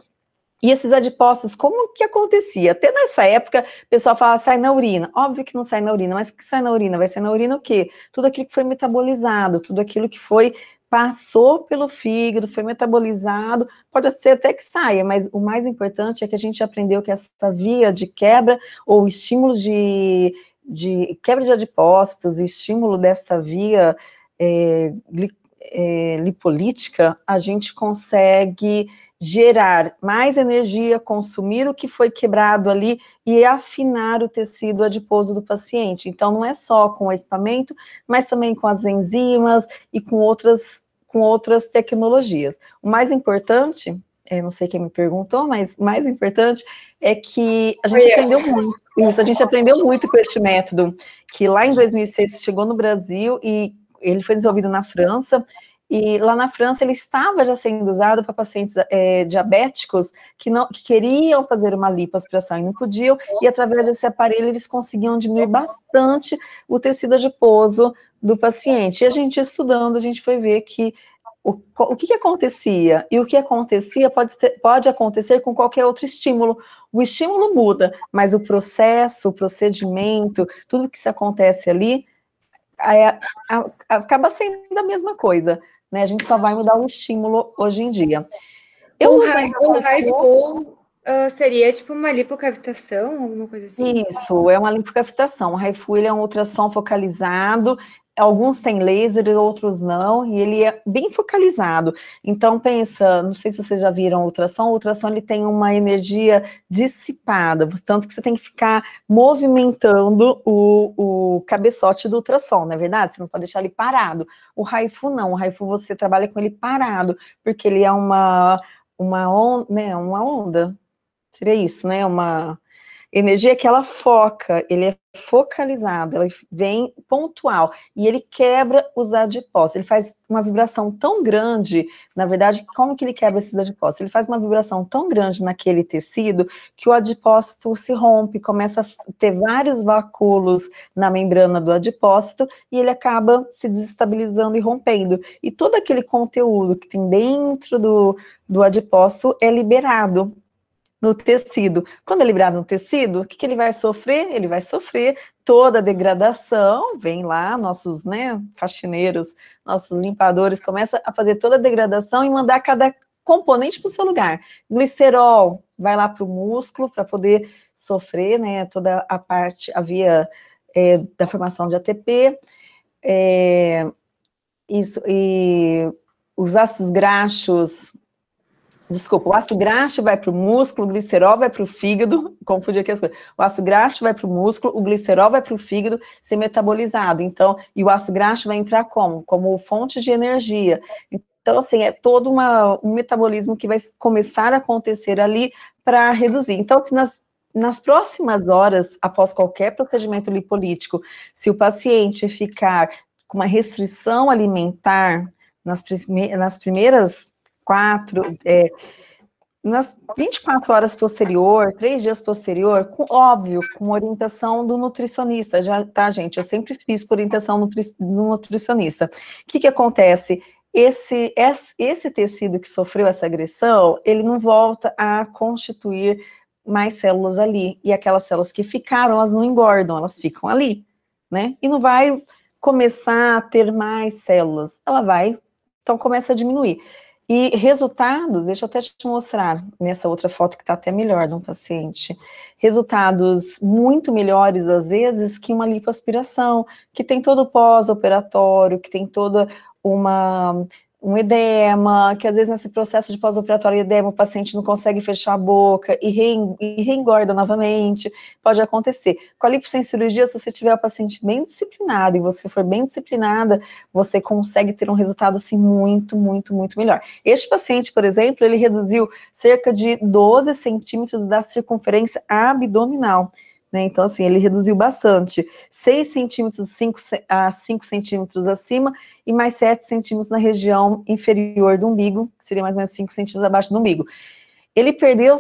e esses adipócitos, como que acontecia? Até nessa época, o pessoal falava, sai na urina. Óbvio que não sai na urina, mas o que sai na urina? Vai sair na urina o quê? Tudo aquilo que foi metabolizado, tudo aquilo que foi, passou pelo fígado, foi metabolizado, pode ser até que saia, mas o mais importante é que a gente aprendeu que essa via de quebra ou estímulo de, de quebra de adipócitos, estímulo dessa via é, é, eh, lipolítica, a gente consegue gerar mais energia, consumir o que foi quebrado ali e afinar o tecido adiposo do paciente. Então, não é só com o equipamento, mas também com as enzimas e com outras, com outras tecnologias. O mais importante, é, não sei quem me perguntou, mas o mais importante é que a gente aprendeu muito. Isso, a gente aprendeu muito com este método, que lá em 2006 chegou no Brasil e ele foi desenvolvido na França, e lá na França ele estava já sendo usado para pacientes é, diabéticos que não que queriam fazer uma lipoaspiração e não podiam, e através desse aparelho eles conseguiam diminuir bastante o tecido adiposo do paciente. E a gente estudando, a gente foi ver que o, o que, que, acontecia e o que acontecia pode, ser, pode acontecer com qualquer outro estímulo. O estímulo muda, mas o processo, o procedimento, tudo que se acontece ali acaba sendo a mesma coisa, né? A gente só vai mudar o estímulo hoje em dia. Eu o high, o high goal uh, seria tipo uma lipocavitação, alguma coisa assim? Isso, é uma lipocavitação. O HIFU é um ultrassom focalizado alguns têm laser e outros não, e ele é bem focalizado. Então pensa, não sei se vocês já viram ultrassom, o ultrassom ele tem uma energia dissipada, tanto que você tem que ficar movimentando o, o cabeçote do ultrassom, não é verdade? Você não pode deixar ele parado. O raifu não, o raifu você trabalha com ele parado, porque ele é uma uma onda, né, uma onda. Seria isso, né? Uma Energia que ela foca, ele é focalizado, ela vem pontual e ele quebra os adipócitos. Ele faz uma vibração tão grande, na verdade, como que ele quebra esses adipócitos? Ele faz uma vibração tão grande naquele tecido que o adipócito se rompe, começa a ter vários vacúolos na membrana do adipócito e ele acaba se desestabilizando e rompendo. E todo aquele conteúdo que tem dentro do, do adipócito é liberado no tecido. Quando é liberado no tecido, o que, que ele vai sofrer? Ele vai sofrer toda a degradação, vem lá, nossos né, faxineiros, nossos limpadores, começa a fazer toda a degradação e mandar cada componente para o seu lugar. Glicerol vai lá para o músculo para poder sofrer né, toda a parte, a via é, da formação de ATP. É, isso, e os ácidos graxos Desculpa, o ácido graxo vai para o músculo, o glicerol vai para o fígado, confundi aqui as coisas. O ácido graxo vai para o músculo, o glicerol vai para o fígado ser metabolizado. Então, e o ácido graxo vai entrar como? Como fonte de energia. Então, assim, é todo uma, um metabolismo que vai começar a acontecer ali para reduzir. Então, se nas nas próximas horas, após qualquer procedimento lipolítico, se o paciente ficar com uma restrição alimentar nas, nas primeiras 24, é, nas 24 horas posterior, três dias posterior, com, óbvio, com orientação do nutricionista, já, tá, gente? Eu sempre fiz com orientação nutri, do nutricionista. O que, que acontece? Esse, esse tecido que sofreu essa agressão, ele não volta a constituir mais células ali. E aquelas células que ficaram, elas não engordam, elas ficam ali, né? E não vai começar a ter mais células. Ela vai, então começa a diminuir. E resultados, deixa eu até te mostrar nessa outra foto que está até melhor de um paciente. Resultados muito melhores, às vezes, que uma lipoaspiração, que tem todo o pós-operatório, que tem toda uma um edema, que às vezes nesse processo de pós-operatório edema o paciente não consegue fechar a boca e, reengorda novamente, pode acontecer. Com a lipo se você tiver o paciente bem disciplinado e você for bem disciplinada, você consegue ter um resultado assim muito, muito, muito melhor. Este paciente, por exemplo, ele reduziu cerca de 12 centímetros da circunferência abdominal. Né? Então, assim, ele reduziu bastante. 6 centímetros a 5 centímetros acima e mais 7 centímetros na região inferior do umbigo, que seria mais ou menos 5 centímetros abaixo do umbigo. Ele perdeu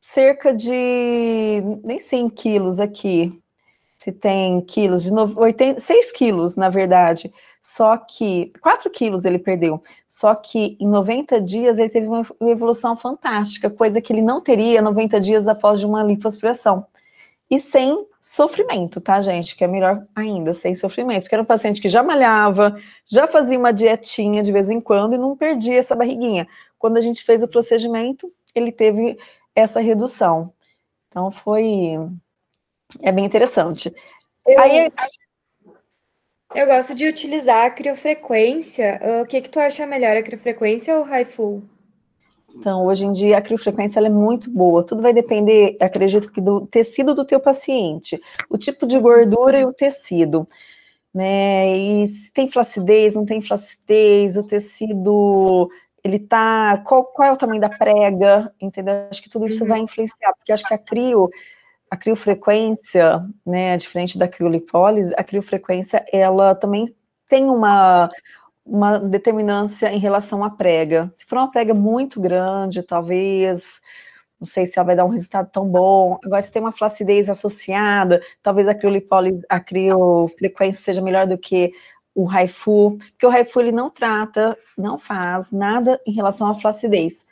cerca de, nem sei em quilos aqui, se tem quilos, de 80, 6 quilos, na verdade, só que, 4 quilos ele perdeu, só que em 90 dias ele teve uma evolução fantástica, coisa que ele não teria 90 dias após de uma lipoaspiração e sem sofrimento, tá, gente? Que é melhor ainda, sem sofrimento. Porque era um paciente que já malhava, já fazia uma dietinha de vez em quando e não perdia essa barriguinha. Quando a gente fez o procedimento, ele teve essa redução. Então foi. É bem interessante. Eu, aí, eu gosto de utilizar a criofrequência. Ah, o que, que tu acha melhor, a criofrequência ou o HIFU? Então, hoje em dia, a criofrequência é muito boa. Tudo vai depender, acredito que, do tecido do teu paciente, o tipo de gordura e o tecido. Né? E se tem flacidez, não tem flacidez, o tecido, ele tá... Qual, qual é o tamanho da prega, entendeu? Acho que tudo isso uhum. vai influenciar, porque acho que a crio... A criofrequência, né, diferente da criolipólise, a criofrequência, ela também tem uma, uma determinância em relação à prega. Se for uma prega muito grande, talvez, não sei se ela vai dar um resultado tão bom. Agora, se tem uma flacidez associada, talvez a, criolipoli, a criofrequência seja melhor do que o Haifu, porque o Haifu ele não trata, não faz nada em relação à flacidez.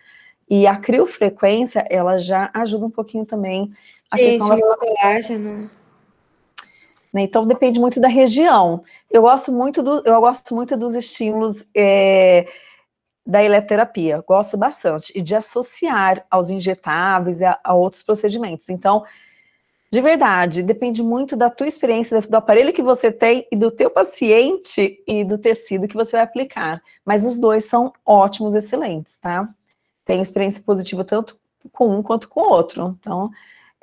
E a criofrequência, ela já ajuda um pouquinho também a Isso, da colágeno. Né? Então depende muito da região. Eu gosto muito, do, eu gosto muito dos estímulos é, da eletroterapia, gosto bastante, e de associar aos injetáveis e a, a outros procedimentos. Então, de verdade, depende muito da tua experiência, do aparelho que você tem e do teu paciente e do tecido que você vai aplicar. Mas os dois são ótimos, excelentes, tá? Tem experiência positiva tanto com um quanto com o outro. Então,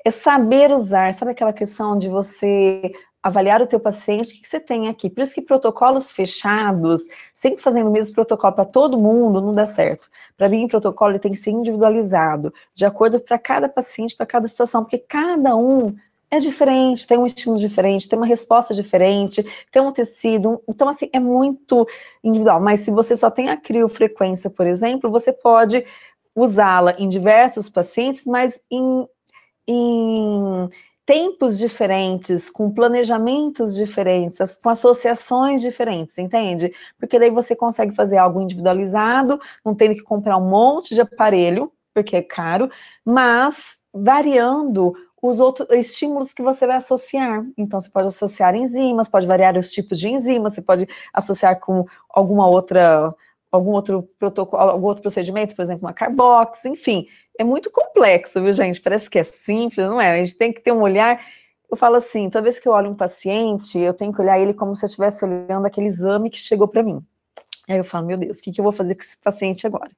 é saber usar, sabe aquela questão de você avaliar o teu paciente, o que, você tem aqui. Por isso que protocolos fechados, sempre fazendo o mesmo protocolo para todo mundo, não dá certo. Para mim, o protocolo tem que ser individualizado, de acordo para cada paciente, para cada situação, porque cada um é diferente, tem um estímulo diferente, tem uma resposta diferente, tem um tecido, então assim, é muito individual. Mas se você só tem a criofrequência, por exemplo, você pode usá-la em diversos pacientes, mas em, em tempos diferentes, com planejamentos diferentes, com associações diferentes, entende? Porque daí você consegue fazer algo individualizado, não tendo que comprar um monte de aparelho, porque é caro, mas variando os outros estímulos que você vai associar. Então, você pode associar enzimas, pode variar os tipos de enzimas, você pode associar com alguma outra algum outro protocolo, algum outro procedimento, por exemplo, uma carbox, enfim, é muito complexo, viu, gente? Parece que é simples, não é? A gente tem que ter um olhar. Eu falo assim, toda vez que eu olho um paciente, eu tenho que olhar ele como se eu estivesse olhando aquele exame que chegou para mim. Aí eu falo, meu Deus, o que, que eu vou fazer com esse paciente agora?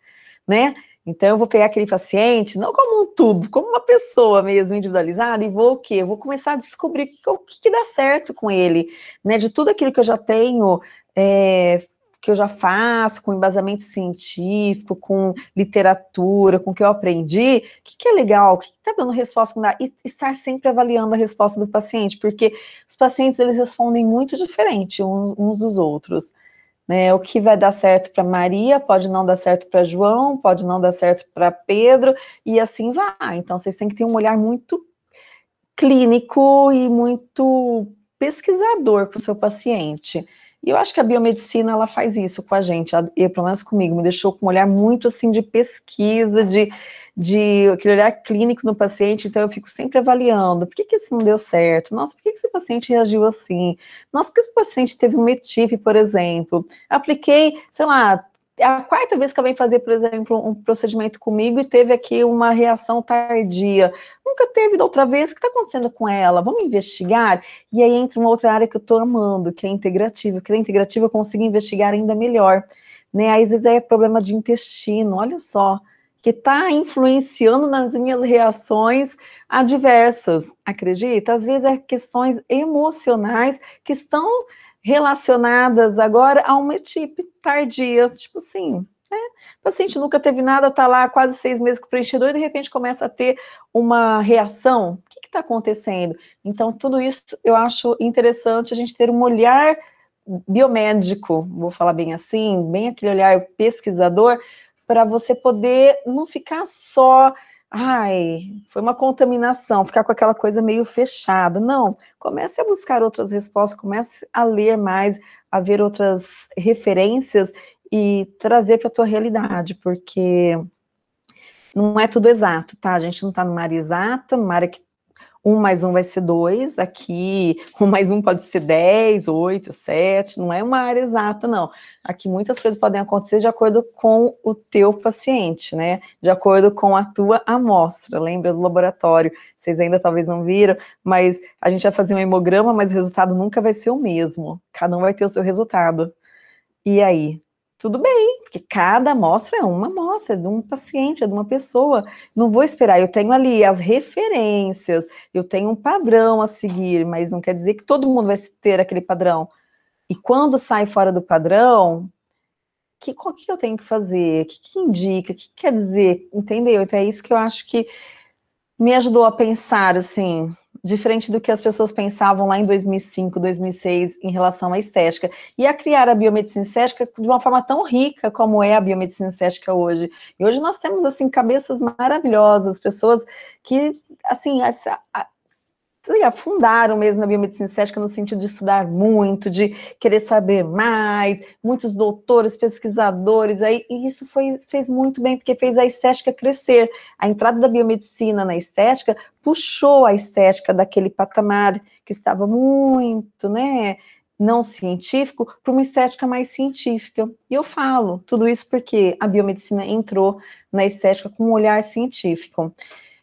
Né? Então eu vou pegar aquele paciente, não como um tubo, como uma pessoa mesmo individualizada, e vou o quê? Eu vou começar a descobrir o que, que, dá certo com ele, né? De tudo aquilo que eu já tenho é, que eu já faço, com embasamento científico, com literatura, com o que eu aprendi, o que, que é legal, o que está dando resposta, e estar sempre avaliando a resposta do paciente, porque os pacientes, eles respondem muito diferente uns, uns dos outros. Né, o que vai dar certo para Maria pode não dar certo para João, pode não dar certo para Pedro, e assim vai. Então, vocês têm que ter um olhar muito clínico e muito pesquisador com o seu paciente. E eu acho que a biomedicina ela faz isso com a gente, e pelo menos comigo, me deixou com um olhar muito assim de pesquisa, de, de aquele olhar clínico no paciente, então eu fico sempre avaliando, por que, que isso não deu certo? Nossa, por que, que esse paciente reagiu assim? Nossa, por que esse paciente teve um metipe, por exemplo? Apliquei, sei lá, é a quarta vez que ela vem fazer, por exemplo, um procedimento comigo e teve aqui uma reação tardia. Nunca teve da outra vez, o que está acontecendo com ela? Vamos investigar? E aí entra uma outra área que eu estou amando, que é integrativa, que é integrativa eu consigo investigar ainda melhor. Né? Às vezes é problema de intestino, olha só, que está influenciando nas minhas reações adversas, acredita? Às vezes é questões emocionais que estão relacionadas agora a uma etípe tardia, tipo assim, né? O paciente nunca teve nada, tá lá quase seis meses com o preenchedor e de repente começa a ter uma reação. O que está acontecendo? Então, tudo isso eu acho interessante a gente ter um olhar biomédico, vou falar bem assim, bem aquele olhar pesquisador, para você poder não ficar só ai, foi uma contaminação, ficar com aquela coisa meio fechada. Não, comece a buscar outras respostas, comece a ler mais, a ver outras referências e trazer para a tua realidade, porque não é tudo exato, tá? A gente não está numa área exata, numa área que um mais um vai ser dois, aqui um mais um pode ser dez, oito, sete, não é uma área exata, não. Aqui muitas coisas podem acontecer de acordo com o teu paciente, né? De acordo com a tua amostra. Lembra do laboratório? Vocês ainda talvez não viram, mas a gente vai fazer um hemograma, mas o resultado nunca vai ser o mesmo. Cada um vai ter o seu resultado. E aí, tudo bem, porque cada amostra é uma amostra, é de um paciente, é de uma pessoa. Não vou esperar, eu tenho ali as referências, eu tenho um padrão a seguir, mas não quer dizer que todo mundo vai ter aquele padrão. E quando sai fora do padrão, que, o que eu tenho que fazer? O que, que indica? O que quer dizer? Entendeu? Então é isso que eu acho que me ajudou a pensar, assim, diferente do que as pessoas pensavam lá em 2005, 2006 em relação à estética, e a criar a biomedicina estética de uma forma tão rica como é a biomedicina estética hoje. E hoje nós temos assim cabeças maravilhosas, pessoas que assim, essa, se afundaram mesmo na biomedicina estética no sentido de estudar muito, de querer saber mais, muitos doutores, pesquisadores, aí, e isso foi, fez muito bem, porque fez a estética crescer. A entrada da biomedicina na estética puxou a estética daquele patamar que estava muito, né, não científico para uma estética mais científica. E eu falo tudo isso porque a biomedicina entrou na estética com um olhar científico.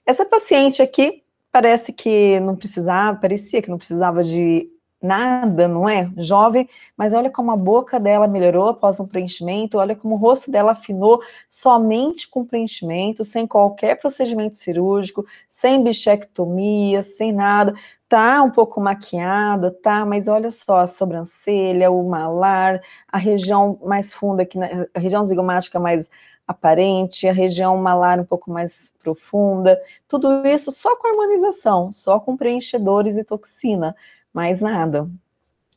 Essa paciente aqui parece que não precisava, parecia que não precisava de nada, não é? Jovem, mas olha como a boca dela melhorou após um preenchimento, olha como o rosto dela afinou somente com preenchimento, sem qualquer procedimento cirúrgico, sem bichectomia, sem nada. Tá um pouco maquiada, tá, mas olha só a sobrancelha, o malar, a região mais funda aqui, a região zigomática mais aparente, a região malar um pouco mais profunda, tudo isso só com harmonização, só com preenchedores e toxina, mais nada.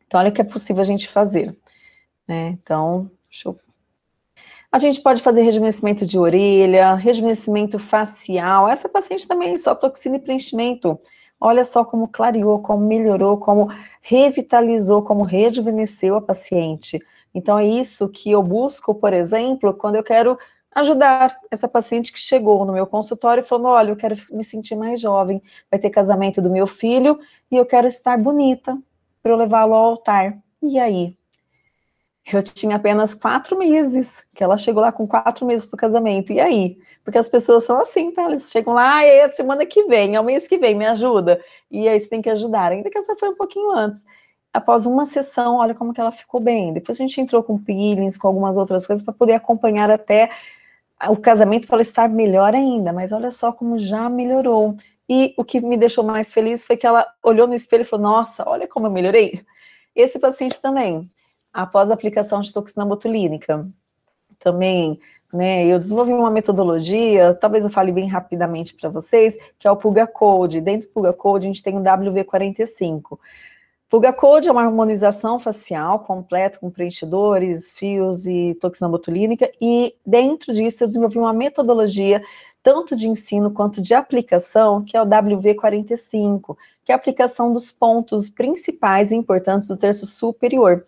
Então, olha o que é possível a gente fazer. Né? Então, deixa eu a gente pode fazer rejuvenescimento de orelha, rejuvenescimento facial. Essa paciente também só toxina e preenchimento. Olha só como clareou, como melhorou, como revitalizou, como rejuvenesceu a paciente. Então é isso que eu busco, por exemplo, quando eu quero ajudar essa paciente que chegou no meu consultório e falou: Olha, eu quero me sentir mais jovem, vai ter casamento do meu filho e eu quero estar bonita para eu levá-lo ao altar. E aí? Eu tinha apenas quatro meses, que ela chegou lá com quatro meses para o casamento. E aí? Porque as pessoas são assim, tá? Eles chegam lá, é a semana que vem, é o mês que vem, me ajuda. E aí você tem que ajudar. Ainda que essa foi um pouquinho antes após uma sessão, olha como que ela ficou bem. Depois a gente entrou com peelings, com algumas outras coisas para poder acompanhar até o casamento para estar melhor ainda, mas olha só como já melhorou. E o que me deixou mais feliz foi que ela olhou no espelho e falou: Nossa, olha como eu melhorei. Esse paciente também, após a aplicação de toxina botulínica, também, né? Eu desenvolvi uma metodologia, talvez eu fale bem rapidamente para vocês, que é o Pulga Code. Dentro do Pulga Code, a gente tem o WV45. Puga Code é uma harmonização facial completa com preenchedores, fios e toxina botulínica e dentro disso eu desenvolvi uma metodologia tanto de ensino quanto de aplicação, que é o WV45, que é a aplicação dos pontos principais e importantes do terço superior.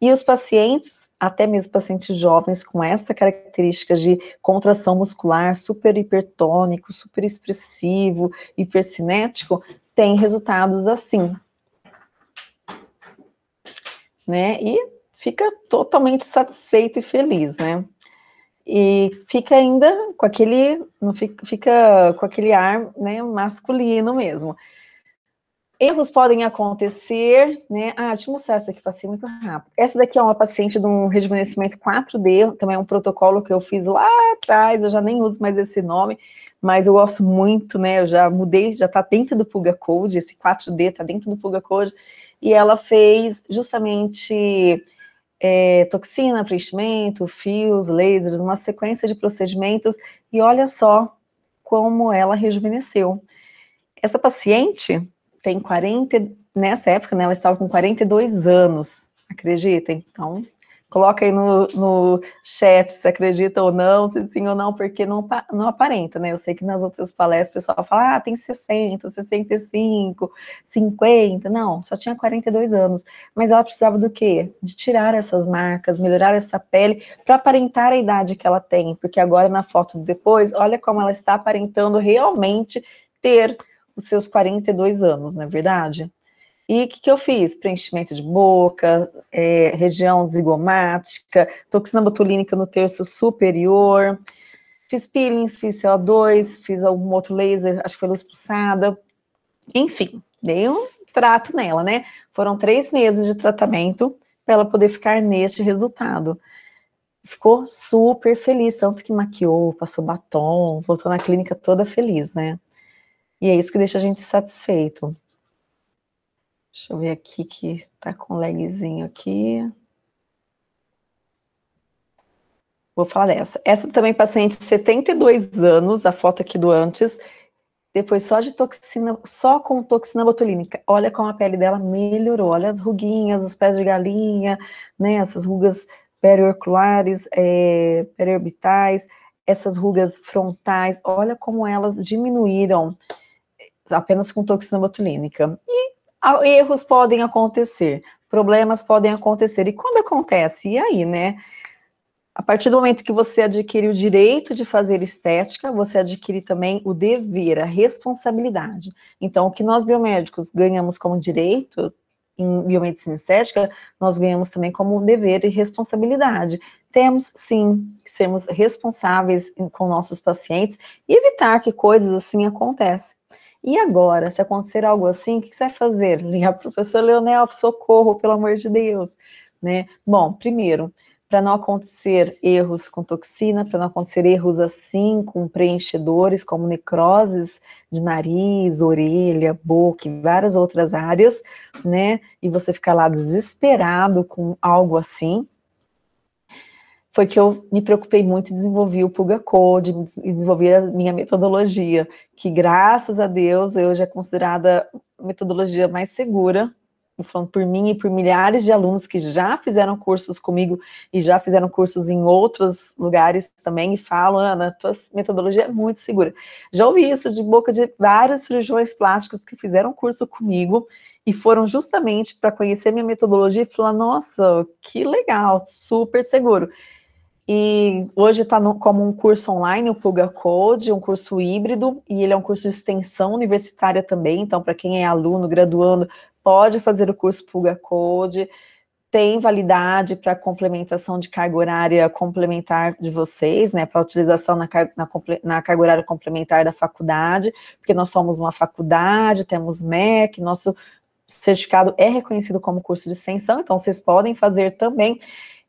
E os pacientes, até mesmo pacientes jovens com essa característica de contração muscular super hipertônico, super expressivo, hipercinético, têm resultados assim, né? E fica totalmente satisfeito e feliz, né? E fica ainda com aquele, não fica, fica com aquele ar, né, masculino mesmo. Erros podem acontecer, né? Ah, deixa eu mostrar essa aqui, passei muito rápido. Essa daqui é uma paciente de um rejuvenescimento 4D, também é um protocolo que eu fiz lá atrás, eu já nem uso mais esse nome, mas eu gosto muito, né? Eu já mudei, já tá dentro do Puga Code, esse 4D tá dentro do Puga Code e ela fez justamente é, toxina, preenchimento, fios, lasers, uma sequência de procedimentos, e olha só como ela rejuvenesceu. Essa paciente tem 40, nessa época, né, ela estava com 42 anos, acreditem? Então, Coloca aí no, no chat se acredita ou não, se sim ou não, porque não, não aparenta, né? Eu sei que nas outras palestras o pessoal fala, ah, tem 60, 65, 50. Não, só tinha 42 anos. Mas ela precisava do quê? De tirar essas marcas, melhorar essa pele, para aparentar a idade que ela tem. Porque agora na foto depois, olha como ela está aparentando realmente ter os seus 42 anos, não é verdade? E o que, que, eu fiz? Preenchimento de boca, é, região zigomática, toxina botulínica no terço superior, fiz peelings, fiz CO2, fiz algum outro laser, acho que foi luz pulsada, enfim, dei um trato nela, né? Foram três meses de tratamento para ela poder ficar neste resultado. Ficou super feliz, tanto que maquiou, passou batom, voltou na clínica toda feliz, né? E é isso que deixa a gente satisfeito. Deixa eu ver aqui que tá com lagzinho aqui. Vou falar dessa. Essa também paciente, 72 anos, a foto aqui do antes, depois só de toxina, só com toxina botulínica. Olha como a pele dela melhorou, olha as ruguinhas, os pés de galinha, né, essas rugas periorculares, é, periorbitais, essas rugas frontais, olha como elas diminuíram apenas com toxina botulínica. E ah, erros podem acontecer, problemas podem acontecer. E quando acontece? E aí, né? A partir do momento que você adquire o direito de fazer estética, você adquire também o dever, a responsabilidade. Então, o que nós biomédicos ganhamos como direito em biomedicina estética, nós ganhamos também como dever e responsabilidade. Temos, sim, que sermos responsáveis com nossos pacientes e evitar que coisas assim aconteçam. E agora, se acontecer algo assim, o que você vai fazer? Ligar para o professor Leonel, socorro, pelo amor de Deus. Né? Bom, primeiro, para não acontecer erros com toxina, para não acontecer erros assim com preenchedores, como necroses de nariz, orelha, boca e várias outras áreas, né? E você ficar lá desesperado com algo assim, foi que eu me preocupei muito e desenvolvi o Puga Code, desenvolvi a minha metodologia, que graças a Deus eu já é considerada a metodologia mais segura, falando por mim e por milhares de alunos que já fizeram cursos comigo e já fizeram cursos em outros lugares também e falam, Ana, tua metodologia é muito segura. Já ouvi isso de boca de vários cirurgiões plásticos que fizeram curso comigo e foram justamente para conhecer minha metodologia e falar, nossa, que legal, super seguro. E hoje está como um curso online, o Puga Code, um curso híbrido, e ele é um curso de extensão universitária também, então para quem é aluno, graduando, pode fazer o curso Puga Code, tem validade para complementação de carga horária complementar de vocês, né, para utilização na, na, na carga horária complementar da faculdade, porque nós somos uma faculdade, temos MEC, nosso certificado é reconhecido como curso de extensão, então vocês podem fazer também.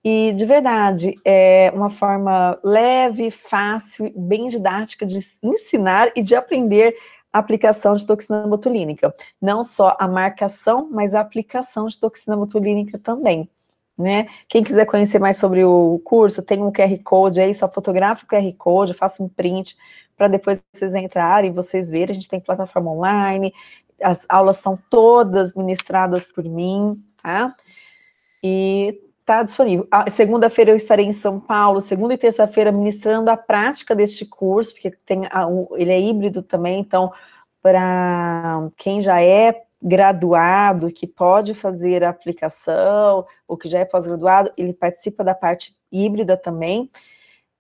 E, de verdade, é uma forma leve, fácil, bem didática de ensinar e de aprender a aplicação de toxina botulínica. Não só a marcação, mas a aplicação de toxina botulínica também. Né? Quem quiser conhecer mais sobre o curso, tem um QR Code aí, só fotografa o QR Code, faça um print, para depois vocês entrarem e vocês verem. A gente tem plataforma online, as aulas são todas ministradas por mim, tá? E está disponível. Segunda-feira eu estarei em São Paulo, segunda e terça-feira ministrando a prática deste curso, porque tem a, ele é híbrido também, então, para quem já é graduado, que pode fazer a aplicação, ou que já é pós-graduado, ele participa da parte híbrida também.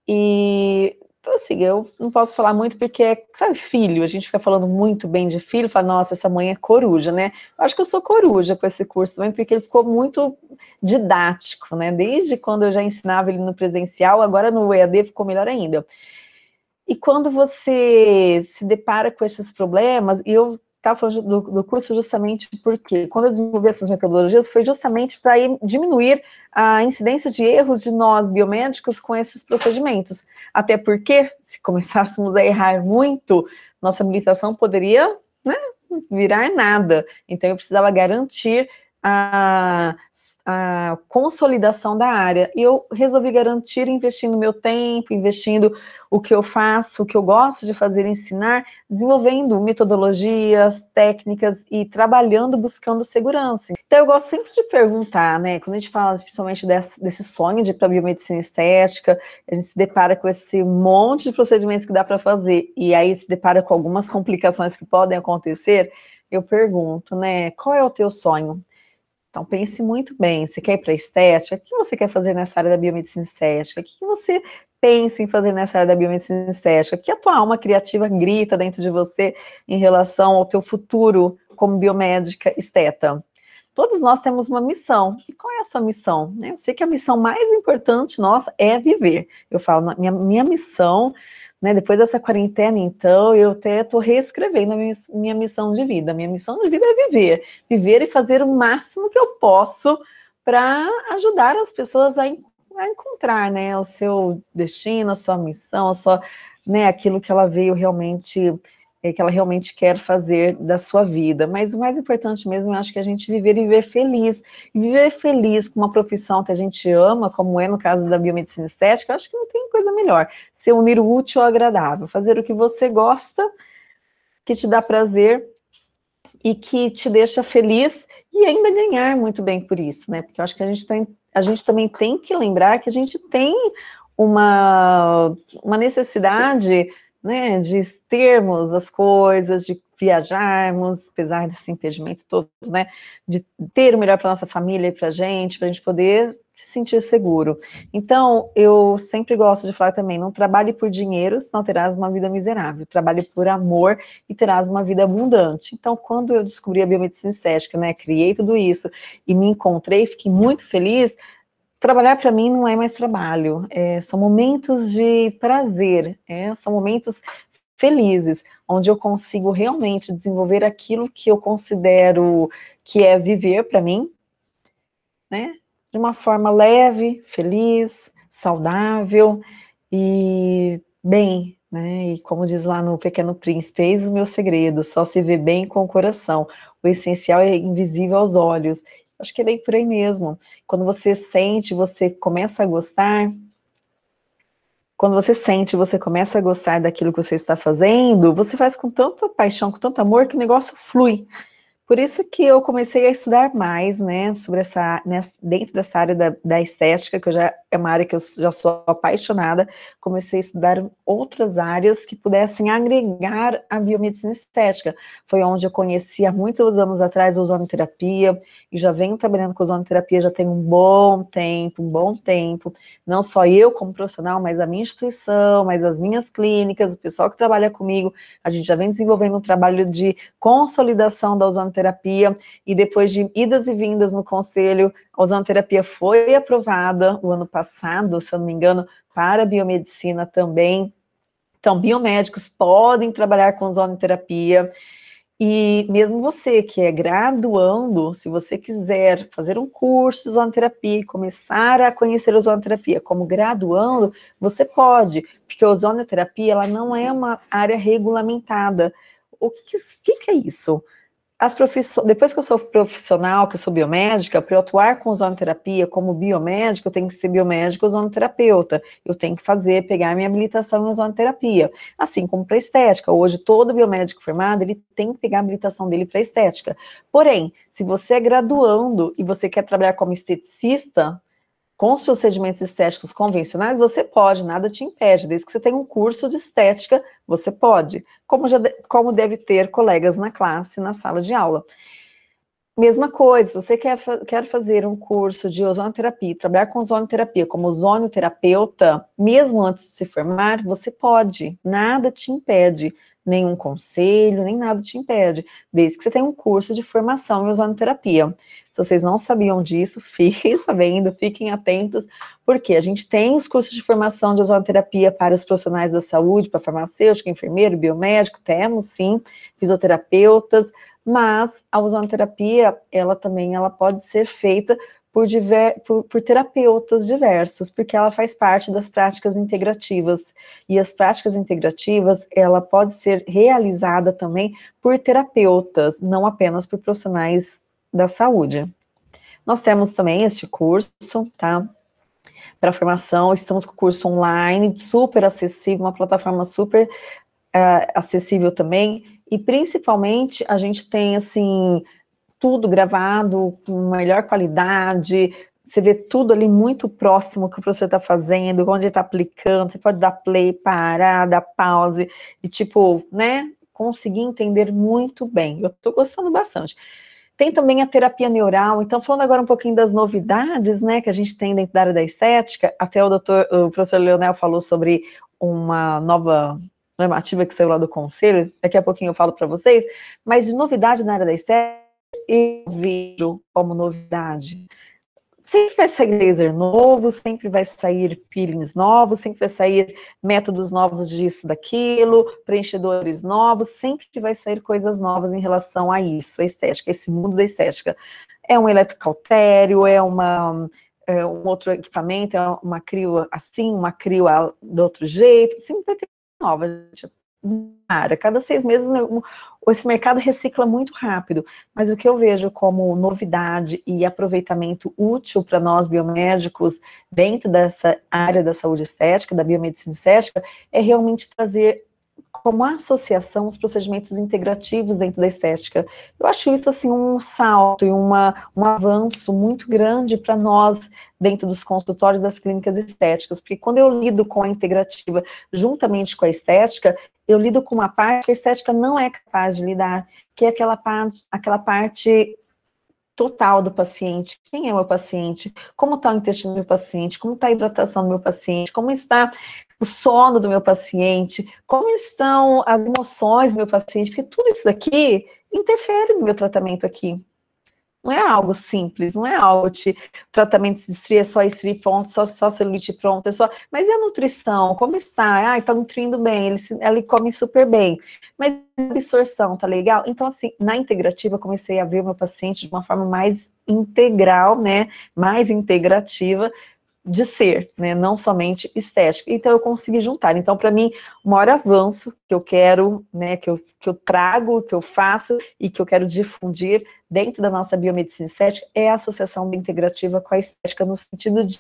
E então, assim, eu não posso falar muito porque, sabe, filho, a gente fica falando muito bem de filho, fala, nossa, essa mãe é coruja, né? Eu acho que eu sou coruja com esse curso também, porque ele ficou muito didático, né? Desde quando eu já ensinava ele no presencial, agora no EAD ficou melhor ainda. E quando você se depara com esses problemas, e eu estava falando do, do, curso justamente porque, quando eu desenvolvi essas metodologias, foi justamente para diminuir a incidência de erros de nós biomédicos com esses procedimentos. Até porque, se começássemos a errar muito, nossa habilitação poderia né, virar nada. Então, eu precisava garantir a a consolidação da área. E eu resolvi garantir investindo meu tempo, investindo o que eu faço, o que eu gosto de fazer, ensinar, desenvolvendo metodologias, técnicas e trabalhando, buscando segurança. Então, eu gosto sempre de perguntar, né? Quando a gente fala principalmente desse, desse sonho de ir para a biomedicina estética, a gente se depara com esse monte de procedimentos que dá para fazer e aí se depara com algumas complicações que podem acontecer. Eu pergunto, né? Qual é o teu sonho? Então pense muito bem, você quer ir para estética? O que você quer fazer nessa área da biomedicina estética? O que você pensa em fazer nessa área da biomedicina estética? O que a tua alma criativa grita dentro de você em relação ao teu futuro como biomédica esteta? Todos nós temos uma missão. E qual é a sua missão? Eu sei que a missão mais importante nossa é viver. Eu falo, minha, minha missão né? Depois dessa quarentena, então, eu até estou reescrevendo a minha missão de vida. Minha missão de vida é viver, viver e fazer o máximo que eu posso para ajudar as pessoas a, a, encontrar né, o seu destino, a sua missão, a sua, né, aquilo que ela veio realmente é, que ela realmente quer fazer da sua vida. Mas o mais importante mesmo, eu acho que é a gente viver e viver feliz. E viver feliz com uma profissão que a gente ama, como é no caso da biomedicina estética, eu acho que não tem coisa melhor. Se unir o útil ao agradável, fazer o que você gosta, que te dá prazer e que te deixa feliz e ainda ganhar muito bem por isso, né? Porque eu acho que a gente tem, a gente também tem que lembrar que a gente tem uma, uma necessidade né, de termos as coisas, de viajarmos, apesar desse impedimento todo, né, de ter o melhor para nossa família e para a gente, para a gente poder se sentir seguro. Então, eu sempre gosto de falar também, não trabalhe por dinheiro, senão terás uma vida miserável. Trabalhe por amor e terás uma vida abundante. Então, quando eu descobri a biomedicina estética, né, criei tudo isso e me encontrei, fiquei muito feliz, trabalhar para mim não é mais trabalho, é, são momentos de prazer, é, são momentos felizes, onde eu consigo realmente desenvolver aquilo que eu considero que é viver para mim, né? De uma forma leve, feliz, saudável e bem, né? E como diz lá no Pequeno Príncipe, eis o meu segredo, só se vê bem com o coração. O essencial é invisível aos olhos. Acho que é bem por aí mesmo. Quando você sente, você começa a gostar. Quando você sente, você começa a gostar daquilo que você está fazendo, você faz com tanta paixão, com tanto amor, que o negócio flui. Por isso que eu comecei a estudar mais, né, sobre essa, né, dentro dessa área da, da, estética, que eu já, é uma área que eu já sou apaixonada, comecei a estudar outras áreas que pudessem agregar a biomedicina estética. Foi onde eu conheci há muitos anos atrás a ozonoterapia, e já venho trabalhando com ozonoterapia já tem um bom tempo, um bom tempo, não só eu como profissional, mas a minha instituição, mas as minhas clínicas, o pessoal que trabalha comigo, a gente já vem desenvolvendo um trabalho de consolidação da ozonoterapia ozonoterapia, e depois de idas e vindas no conselho, a ozonoterapia foi aprovada o ano passado, se eu não me engano, para a biomedicina também. Então, biomédicos podem trabalhar com ozonoterapia. E mesmo você que é graduando, se você quiser fazer um curso de ozonoterapia e começar a conhecer a ozonoterapia como graduando, você pode, porque a ozonoterapia ela não é uma área regulamentada. O que, que, que é isso? as depois que eu sou profissional, que eu sou biomédica, para eu atuar com ozonoterapia como biomédica, eu tenho que ser biomédica zoonoterapeuta, Eu tenho que fazer, pegar minha habilitação em ozonoterapia. Assim como para estética. Hoje, todo biomédico formado, ele tem que pegar a habilitação dele para estética. Porém, se você é graduando e você quer trabalhar como esteticista, com os procedimentos estéticos convencionais, você pode, nada te impede, desde que você tenha um curso de estética, você pode, como, já de, como deve ter colegas na classe, na sala de aula. Mesma coisa, se você quer, quer fazer um curso de ozonoterapia, trabalhar com ozonoterapia como ozonoterapeuta, mesmo antes de se formar, você pode, nada te impede, nenhum conselho, nem nada te impede, desde que você tenha um curso de formação em ozonoterapia. Se vocês não sabiam disso, fiquem sabendo, fiquem atentos, porque a gente tem os cursos de formação de ozonoterapia para os profissionais da saúde, para farmacêutico, enfermeiro, biomédico, temos sim, fisioterapeutas, mas a ozonoterapia, ela também ela pode ser feita por, diver, por, por, terapeutas diversos, porque ela faz parte das práticas integrativas. E as práticas integrativas, ela pode ser realizada também por terapeutas, não apenas por profissionais da saúde. Nós temos também este curso, tá? Para formação, estamos com o curso online, super acessível, uma plataforma super uh, acessível também e principalmente a gente tem assim tudo gravado com melhor qualidade. Você vê tudo ali muito próximo que o professor está fazendo, onde ele está aplicando. Você pode dar play, parar, dar pause e tipo, né? Conseguir entender muito bem. Eu estou gostando bastante. Tem também a terapia neural. Então, falando agora um pouquinho das novidades, né, que a gente tem dentro da área da estética, até o, doutor, o professor Leonel falou sobre uma nova normativa que saiu lá do conselho, daqui a pouquinho eu falo para vocês, mas de novidade na área da estética, eu vejo como novidade. Sempre vai sair laser novo, sempre vai sair peelings novos, sempre vai sair métodos novos disso, daquilo, preenchedores novos, sempre vai sair coisas novas em relação a isso, a estética, esse mundo da estética. É um eletrocautério, é uma é um outro equipamento, é uma crio assim, uma crio de outro jeito, sempre vai ter nova, gente. Área. Cada seis meses né, esse mercado recicla muito rápido, mas o que eu vejo como novidade e aproveitamento útil para nós biomédicos dentro dessa área da saúde estética, da biomedicina estética, é realmente trazer como associação os procedimentos integrativos dentro da estética. Eu acho isso assim um salto e uma, um avanço muito grande para nós dentro dos consultórios das clínicas estéticas, porque quando eu lido com a integrativa juntamente com a estética, eu lido com uma parte que a estética não é capaz de lidar, que é aquela parte, aquela parte total do paciente, quem é o meu paciente, como está o intestino do meu paciente, como está a hidratação do meu paciente, como está o sono do meu paciente, como estão as emoções do meu paciente, porque tudo isso daqui interfere no meu tratamento aqui. Não é algo simples, não é algo de tratamento de estria, é só estria pronto, só, só celulite pronto, é só. Mas e a nutrição? Como está? Ah, está nutrindo bem, ele, se, ele come super bem. Mas a absorção, tá legal? Então, assim, na integrativa, eu comecei a ver o meu paciente de uma forma mais integral, né? Mais integrativa, de ser, né? não somente estético. Então eu consegui juntar. Então, para mim, o maior avanço que eu quero, né, que, eu, que eu trago, que eu faço e que eu quero difundir dentro da nossa biomedicina estética é a associação integrativa com a estética no sentido de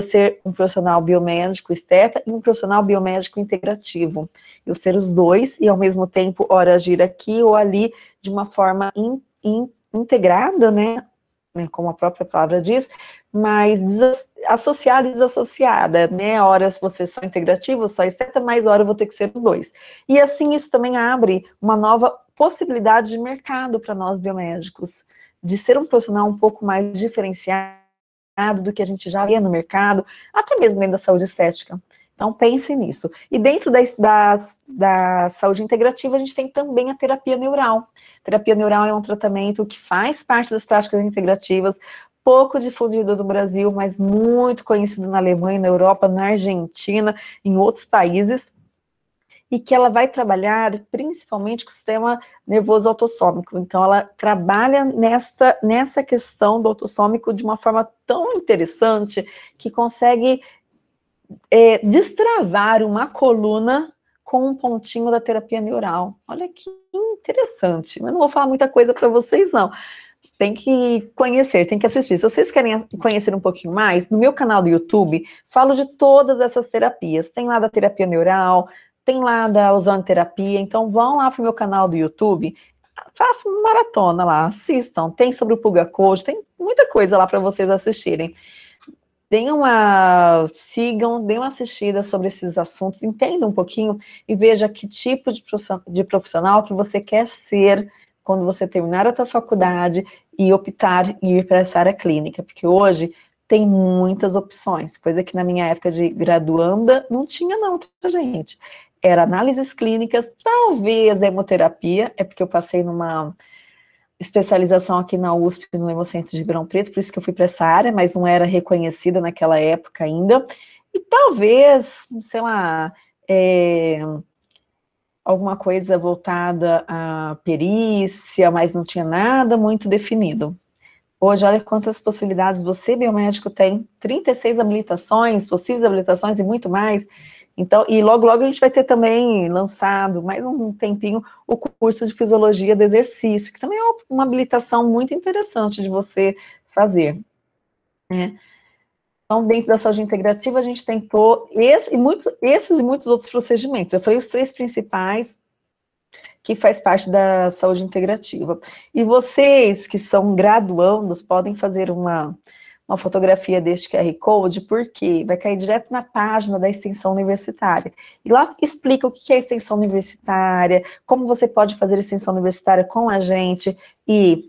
ser um profissional biomédico esteta e um profissional biomédico integrativo. Eu ser os dois e ao mesmo tempo ora agir aqui ou ali de uma forma in, in, integrada, né, né, como a própria palavra diz, mas associada e desassociada, né? Horas você só integrativo, só esteta, mais hora eu vou ter que ser os dois. E assim isso também abre uma nova possibilidade de mercado para nós biomédicos, de ser um profissional um pouco mais diferenciado do que a gente já vê no mercado, até mesmo dentro da saúde estética. Então pense nisso. E dentro da, da, da saúde integrativa, a gente tem também a terapia neural. terapia neural é um tratamento que faz parte das práticas integrativas, pouco difundido no Brasil, mas muito conhecido na Alemanha, na Europa, na Argentina, em outros países, e que ela vai trabalhar principalmente com o sistema nervoso autossômico. Então, ela trabalha nesta, nessa questão do autossômico de uma forma tão interessante que consegue é, destravar uma coluna com um pontinho da terapia neural. Olha que interessante. Mas não vou falar muita coisa para vocês, não. Tem que conhecer, tem que assistir. Se vocês querem conhecer um pouquinho mais, no meu canal do YouTube, falo de todas essas terapias. Tem lá da terapia neural, tem lá da ozonoterapia. Então, vão lá para o meu canal do YouTube, façam uma maratona lá, assistam. Tem sobre o Pulga Code, tem muita coisa lá para vocês assistirem deem uma, sigam, deem uma assistida sobre esses assuntos, entenda um pouquinho e veja que tipo de profissional que você quer ser quando você terminar a sua faculdade e optar em ir para essa área clínica, porque hoje tem muitas opções, coisa que na minha época de graduanda não tinha não, tá, gente? Era análises clínicas, talvez hemoterapia, é porque eu passei numa especialização aqui na USP, no Hemocentro de Ribeirão Preto, por isso que eu fui para essa área, mas não era reconhecida naquela época ainda. E talvez, sei lá, é, alguma coisa voltada à perícia, mas não tinha nada muito definido. Hoje, olha quantas possibilidades você, biomédico, tem. 36 habilitações, possíveis habilitações e muito mais. Então, e logo, logo a gente vai ter também lançado, mais um tempinho, o curso de Fisiologia do Exercício, que também é uma habilitação muito interessante de você fazer. Né? Então, dentro da saúde integrativa, a gente tentou esse, e muito, esses e muitos outros procedimentos. Eu falei os três principais que faz parte da saúde integrativa. E vocês que são graduandos podem fazer uma uma fotografia deste QR Code, porque vai cair direto na página da extensão universitária. E lá explica o que é extensão universitária, como você pode fazer extensão universitária com a gente e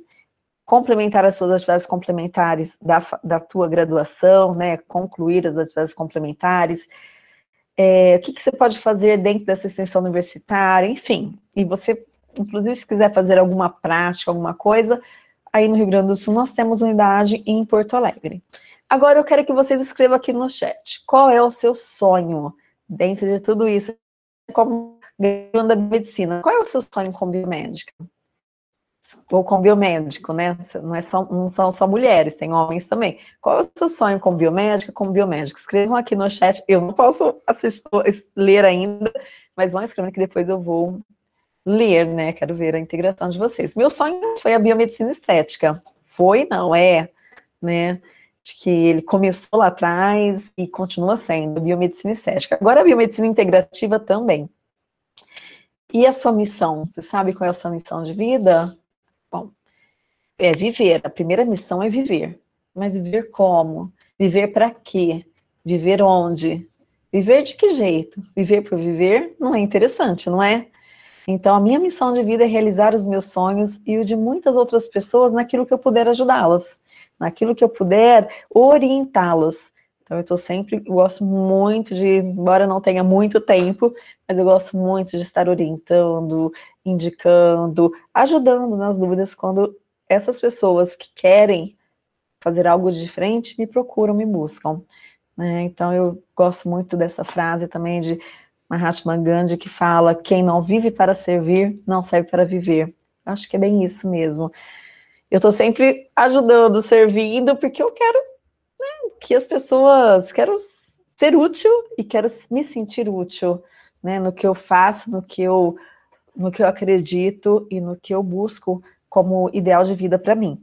complementar as suas atividades complementares da, da tua graduação, né, concluir as atividades complementares, é, o que, que você pode fazer dentro dessa extensão universitária, enfim. E você, inclusive, se quiser fazer alguma prática, alguma coisa, aí no Rio Grande do Sul, nós temos unidade em Porto Alegre. Agora eu quero que vocês escrevam aqui no chat, qual é o seu sonho dentro de tudo isso, como da medicina, qual é o seu sonho com biomédica? Ou com biomédico, né? Não, é só, não são só mulheres, tem homens também. Qual é o seu sonho com biomédica, com biomédico? Escrevam aqui no chat, eu não posso assistir, ler ainda, mas vão escrevendo que depois eu vou ler, né? Quero ver a integração de vocês. Meu sonho foi a biomedicina estética. Foi, não é, né? De que ele começou lá atrás e continua sendo biomedicina estética. Agora a biomedicina integrativa também. E a sua missão? Você sabe qual é a sua missão de vida? Bom, é viver. A primeira missão é viver. Mas viver como? Viver para quê? Viver onde? Viver de que jeito? Viver por viver não é interessante, não é? Então, a minha missão de vida é realizar os meus sonhos e o de muitas outras pessoas naquilo que eu puder ajudá-las, naquilo que eu puder orientá-las. Então, eu estou sempre, eu gosto muito de, embora eu não tenha muito tempo, mas eu gosto muito de estar orientando, indicando, ajudando nas dúvidas quando essas pessoas que querem fazer algo diferente me procuram, me buscam. Né? Então, eu gosto muito dessa frase também de Mahatma Gandhi que fala: quem não vive para servir, não serve para viver. Acho que é bem isso mesmo. Eu estou sempre ajudando, servindo, porque eu quero né, que as pessoas. Quero ser útil e quero me sentir útil né, no que eu faço, no que eu, no que eu acredito e no que eu busco como ideal de vida para mim.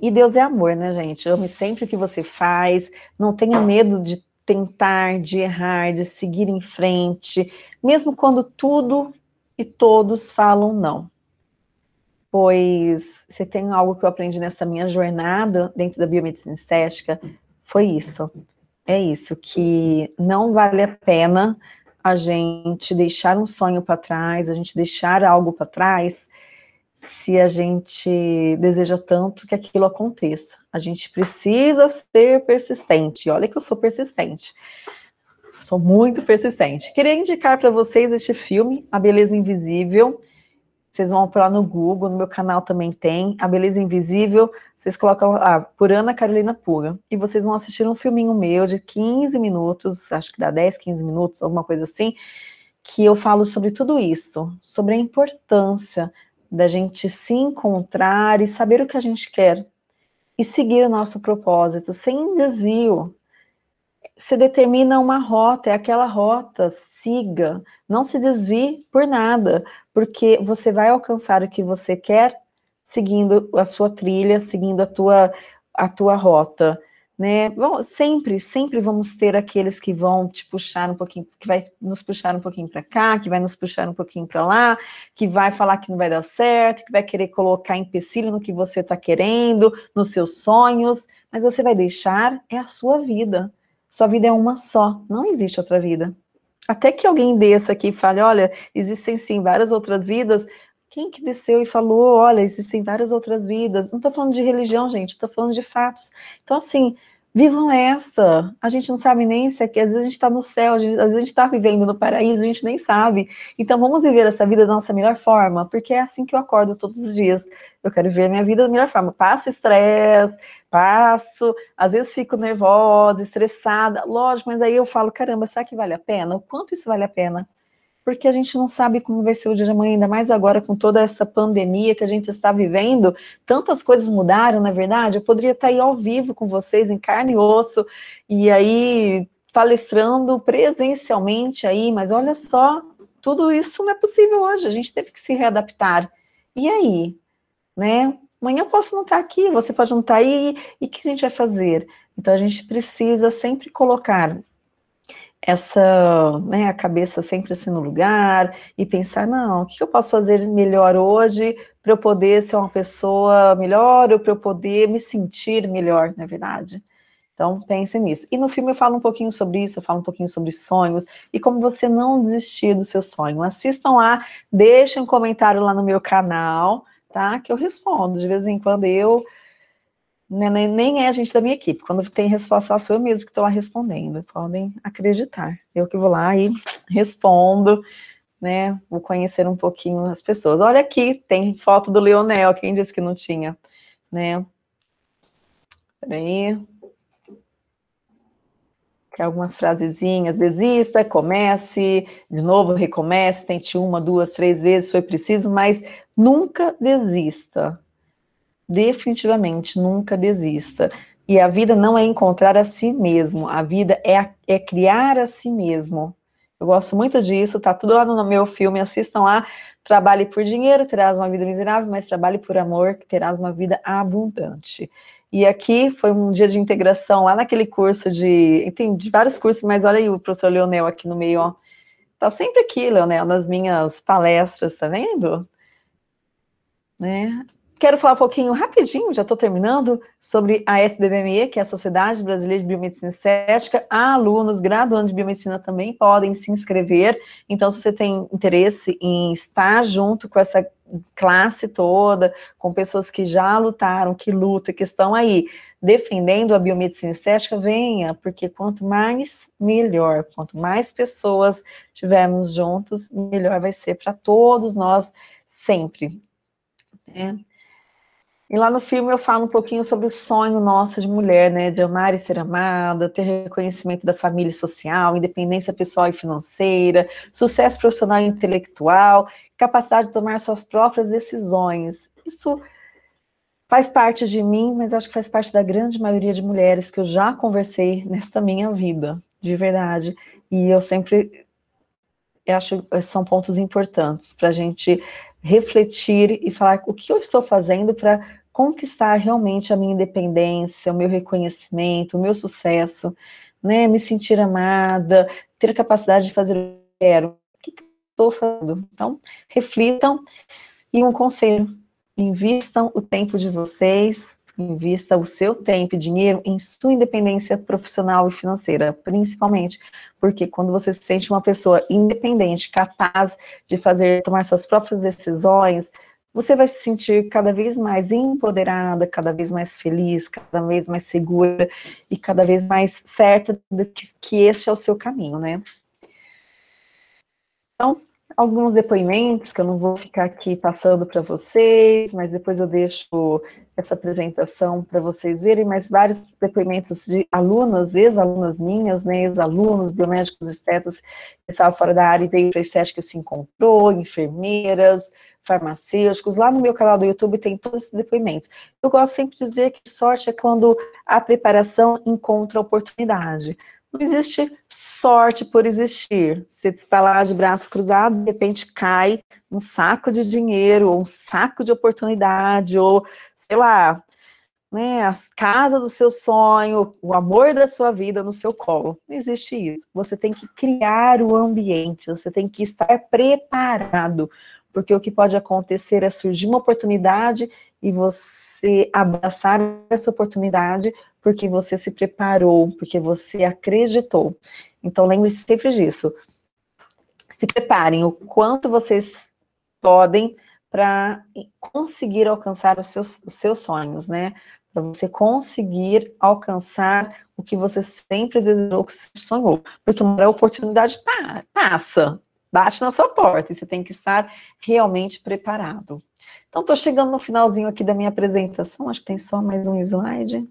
E Deus é amor, né, gente? Ame sempre o que você faz, não tenha medo de tentar, de errar, de seguir em frente, mesmo quando tudo e todos falam não. Pois se tem algo que eu aprendi nessa minha jornada dentro da biomedicina estética, foi isso. É isso, que não vale a pena a gente deixar um sonho para trás, a gente deixar algo para trás, se a gente deseja tanto que aquilo aconteça. A gente precisa ser persistente. Olha que eu sou persistente. Sou muito persistente. Queria indicar para vocês este filme, A Beleza Invisível. Vocês vão lá no Google, no meu canal também tem. A Beleza Invisível, vocês colocam ah, por Ana Carolina Pura. E vocês vão assistir um filminho meu de 15 minutos, acho que dá 10, 15 minutos, alguma coisa assim, que eu falo sobre tudo isso, sobre a importância da gente se encontrar e saber o que a gente quer e seguir o nosso propósito sem desvio. Se determina uma rota, é aquela rota, siga, não se desvie por nada, porque você vai alcançar o que você quer seguindo a sua trilha, seguindo a tua a tua rota né? Bom, sempre, sempre vamos ter aqueles que vão te puxar um pouquinho, que vai nos puxar um pouquinho para cá, que vai nos puxar um pouquinho para lá, que vai falar que não vai dar certo, que vai querer colocar empecilho no que você está querendo, nos seus sonhos, mas você vai deixar é a sua vida. Sua vida é uma só, não existe outra vida. Até que alguém desça aqui e fale, olha, existem sim várias outras vidas, quem que desceu e falou, olha, existem várias outras vidas? Não estou falando de religião, gente, estou falando de fatos. Então, assim, vivam essa. A gente não sabe nem se é que às vezes a gente está no céu, às vezes a gente está vivendo no paraíso, a gente nem sabe. Então vamos viver essa vida da nossa melhor forma, porque é assim que eu acordo todos os dias. Eu quero viver minha vida da melhor forma. Passo estresse, passo, às vezes fico nervosa, estressada, lógico, mas aí eu falo, caramba, será que vale a pena? O quanto isso vale a pena? porque a gente não sabe como vai ser o dia de amanhã, ainda mais agora com toda essa pandemia que a gente está vivendo. Tantas coisas mudaram, na é verdade. Eu poderia estar aí ao vivo com vocês, em carne e osso, e aí palestrando presencialmente aí, mas olha só, tudo isso não é possível hoje, a gente teve que se readaptar. E aí, né? Amanhã eu posso não estar aqui, você pode não estar aí, e o que a gente vai fazer? Então a gente precisa sempre colocar essa, né, a cabeça sempre assim no lugar e pensar, não, o que eu posso fazer melhor hoje para eu poder ser uma pessoa melhor ou para eu poder me sentir melhor, na verdade. Então, pense nisso. E no filme eu falo um pouquinho sobre isso, eu falo um pouquinho sobre sonhos e como você não desistir do seu sonho. Assistam lá, deixem um comentário lá no meu canal, tá? Que eu respondo. De vez em quando eu né, nem, nem é a gente da minha equipe. Quando tem resposta, sou eu mesmo que estou lá respondendo. Podem acreditar. Eu que vou lá e respondo, né? Vou conhecer um pouquinho as pessoas. Olha aqui, tem foto do Leonel. Quem disse que não tinha, né? Peraí. Quer algumas frasezinhas? Desista, comece, de novo, recomece, tente uma, duas, três vezes, foi preciso, mas nunca desista definitivamente nunca desista. E a vida não é encontrar a si mesmo, a vida é, é criar a si mesmo. Eu gosto muito disso, tá tudo lá no meu filme, assistam lá. Trabalhe por dinheiro, terás uma vida miserável, mas trabalhe por amor, que terás uma vida abundante. E aqui foi um dia de integração lá naquele curso de. Tem de vários cursos, mas olha aí o professor Leonel aqui no meio, ó. Tá sempre aqui, Leonel, nas minhas palestras, tá vendo? Né? Quero falar um pouquinho rapidinho, já estou terminando, sobre a SBME, que é a Sociedade Brasileira de Biomedicina Estética. Há alunos graduando de biomedicina também podem se inscrever. Então, se você tem interesse em estar junto com essa classe toda, com pessoas que já lutaram, que lutam, que estão aí defendendo a biomedicina estética, venha, porque quanto mais, melhor. Quanto mais pessoas tivermos juntos, melhor vai ser para todos nós sempre. É. E lá no filme eu falo um pouquinho sobre o sonho nosso de mulher, né? De amar e ser amada, ter reconhecimento da família social, independência pessoal e financeira, sucesso profissional e intelectual, capacidade de tomar suas próprias decisões. Isso faz parte de mim, mas acho que faz parte da grande maioria de mulheres que eu já conversei nesta minha vida, de verdade. E eu sempre eu acho que são pontos importantes para a gente refletir e falar o que eu estou fazendo para conquistar realmente a minha independência, o meu reconhecimento, o meu sucesso, né? Me sentir amada, ter capacidade de fazer o que eu quero. O que, que eu estou fazendo? Então, reflitam e um conselho: invistam o tempo de vocês Invista o seu tempo e dinheiro em sua independência profissional e financeira, principalmente porque quando você se sente uma pessoa independente, capaz de fazer, tomar suas próprias decisões, você vai se sentir cada vez mais empoderada, cada vez mais feliz, cada vez mais segura e cada vez mais certa de que, que este é o seu caminho, né? Então, alguns depoimentos que eu não vou ficar aqui passando para vocês, mas depois eu deixo essa apresentação para vocês verem, mas vários depoimentos de alunas, ex-alunas minhas, né, ex-alunos, biomédicos, estetas, que estavam fora da área e veio para a estética se encontrou, enfermeiras, farmacêuticos, lá no meu canal do YouTube tem todos esses depoimentos. Eu gosto sempre de dizer que sorte é quando a preparação encontra oportunidade. Não existe sorte por existir. Você está lá de braço cruzado, de repente cai um saco de dinheiro, ou um saco de oportunidade, ou sei lá, né, a casa do seu sonho, o amor da sua vida no seu colo. Não existe isso. Você tem que criar o ambiente, você tem que estar preparado, porque o que pode acontecer é surgir uma oportunidade e você você abraçar essa oportunidade porque você se preparou, porque você acreditou. Então, lembre-se sempre disso. Se preparem o quanto vocês podem para conseguir alcançar os seus, os seus sonhos, né? Para você conseguir alcançar o que você sempre desejou, que você sonhou. Porque uma oportunidade passa, bate na sua porta e você tem que estar realmente preparado. Então, estou chegando no finalzinho aqui da minha apresentação, acho que tem só mais um slide.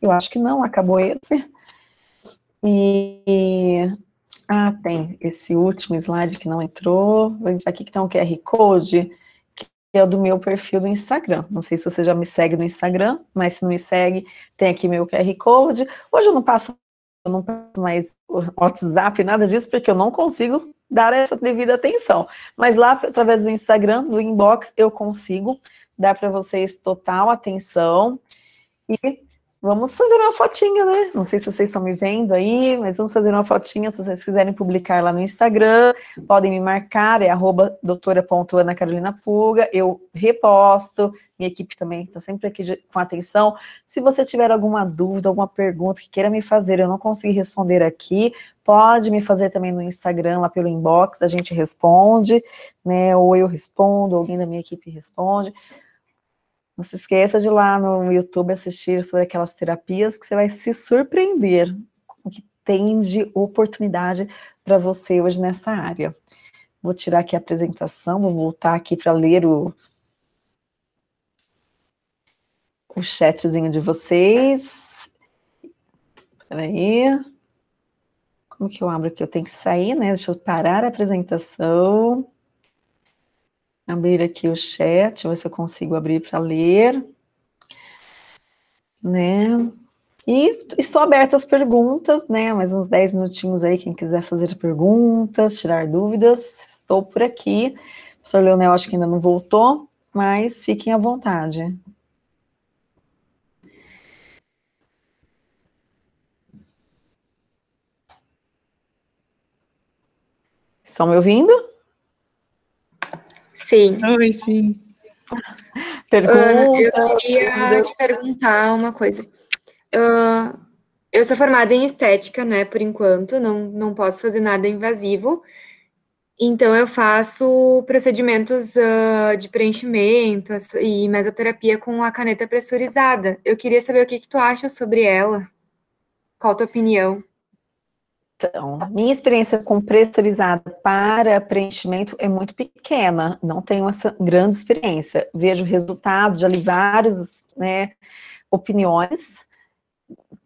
Eu acho que não, acabou esse. E... Ah, tem esse último slide que não entrou. Aqui que tem tá um QR Code, que é o do meu perfil do Instagram. Não sei se você já me segue no Instagram, mas se não me segue, tem aqui meu QR Code. Hoje eu não passo eu não passo mais WhatsApp, nada disso, porque eu não consigo dar essa devida atenção. Mas lá, através do Instagram, do inbox, eu consigo dar para vocês total atenção. E vamos fazer uma fotinha, né? Não sei se vocês estão me vendo aí, mas vamos fazer uma fotinha. Se vocês quiserem publicar lá no Instagram, podem me marcar, é arroba doutora.anacarolinapuga. Eu reposto, minha equipe também está sempre aqui de, com atenção. Se você tiver alguma dúvida, alguma pergunta que queira me fazer, eu não consegui responder aqui, pode me fazer também no Instagram, lá pelo inbox, a gente responde, né? Ou eu respondo, alguém da minha equipe responde. Não se esqueça de ir lá no YouTube assistir sobre aquelas terapias que você vai se surpreender com o que tem de oportunidade para você hoje nessa área. Vou tirar aqui a apresentação, vou voltar aqui para ler o, o chatzinho de vocês. Peraí. Como que eu abro aqui? Eu tenho que sair, né? Deixa eu parar a apresentação abrir aqui o chat, ver se eu consigo abrir para ler. Né? E estou aberta às perguntas, né? Mais uns 10 minutinhos aí, quem quiser fazer perguntas, tirar dúvidas, estou por aqui. O professor Leonel acho que ainda não voltou, mas fiquem à vontade. Estão me ouvindo? Sim. Oi, sim. Pergunta, eu queria te perguntar uma coisa. Uh, eu sou formada em estética, né, por enquanto, não, não posso fazer nada invasivo. Então, eu faço procedimentos uh, de preenchimento e mesoterapia com a caneta pressurizada. Eu queria saber o que, que tu acha sobre ela. Qual a tua opinião? Então, minha experiência com pressurizada para preenchimento é muito pequena, não tenho essa grande experiência. Vejo resultados, de vários, várias né, opiniões,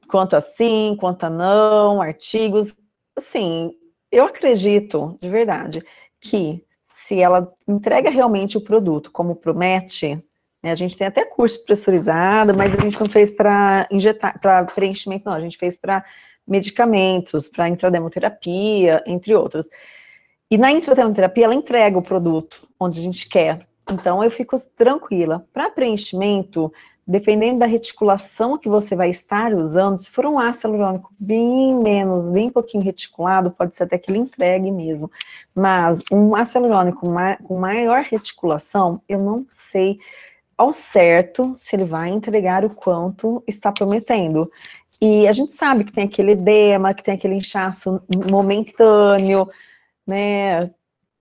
quanto a sim, quanto a não, artigos. Assim, eu acredito, de verdade, que se ela entrega realmente o produto como promete, né, a gente tem até curso pressurizado, mas a gente não fez para injetar, para preenchimento, não, a gente fez para medicamentos, para intrademoterapia, entre outras. E na intrademoterapia, ela entrega o produto onde a gente quer. Então, eu fico tranquila. Para preenchimento, dependendo da reticulação que você vai estar usando, se for um ácido hialurônico bem menos, bem pouquinho reticulado, pode ser até que ele entregue mesmo. Mas um ácido hialurônico com maior reticulação, eu não sei ao certo se ele vai entregar o quanto está prometendo. E a gente sabe que tem aquele edema, que tem aquele inchaço momentâneo, né?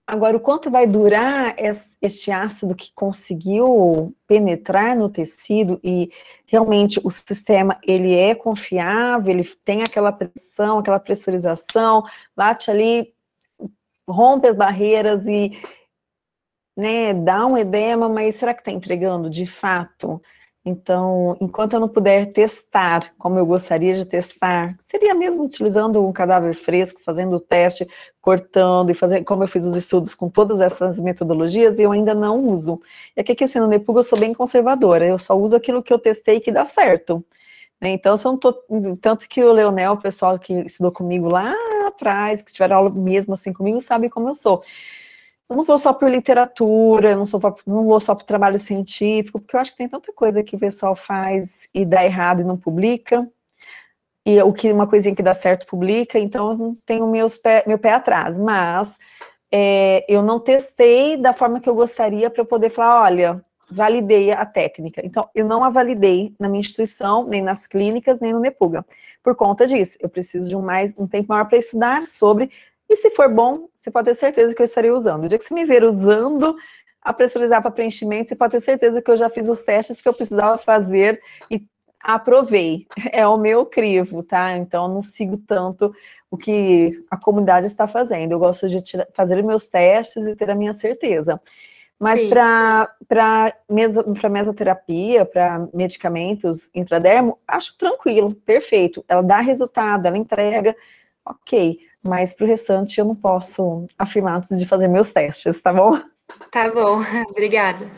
Agora, o quanto vai durar este ácido que conseguiu penetrar no tecido e realmente o sistema, ele é confiável, ele tem aquela pressão, aquela pressurização, bate ali, rompe as barreiras e né, dá um edema, mas será que está entregando de fato? Então, enquanto eu não puder testar como eu gostaria de testar, seria mesmo utilizando um cadáver fresco, fazendo o teste, cortando e fazendo, como eu fiz os estudos com todas essas metodologias e eu ainda não uso. É e aqui, aqui assim, no Nepuga eu sou bem conservadora, eu só uso aquilo que eu testei que dá certo. Né? Então, eu não tô, tanto que o Leonel, o pessoal que estudou comigo lá atrás, que tiveram aula mesmo assim comigo, sabe como eu sou eu não vou só por literatura, eu não, sou, não vou só por trabalho científico, porque eu acho que tem tanta coisa que o pessoal faz e dá errado e não publica, e o que uma coisinha que dá certo publica, então eu tenho meus pé, meu pé atrás, mas é, eu não testei da forma que eu gostaria para eu poder falar, olha, validei a técnica. Então, eu não a validei na minha instituição, nem nas clínicas, nem no Nepuga. Por conta disso, eu preciso de um, mais, um tempo maior para estudar sobre, e se for bom, você pode ter certeza que eu estarei usando. O dia que você me ver usando a pressurizar para preenchimento, você pode ter certeza que eu já fiz os testes que eu precisava fazer e aprovei. É o meu crivo, tá? Então, não sigo tanto o que a comunidade está fazendo. Eu gosto de tirar, fazer meus testes e ter a minha certeza. Mas para meso, mesoterapia, para medicamentos intradermo, acho tranquilo, perfeito. Ela dá resultado, ela entrega, ok mas para o restante eu não posso afirmar antes de fazer meus testes, tá bom? Tá bom, obrigada.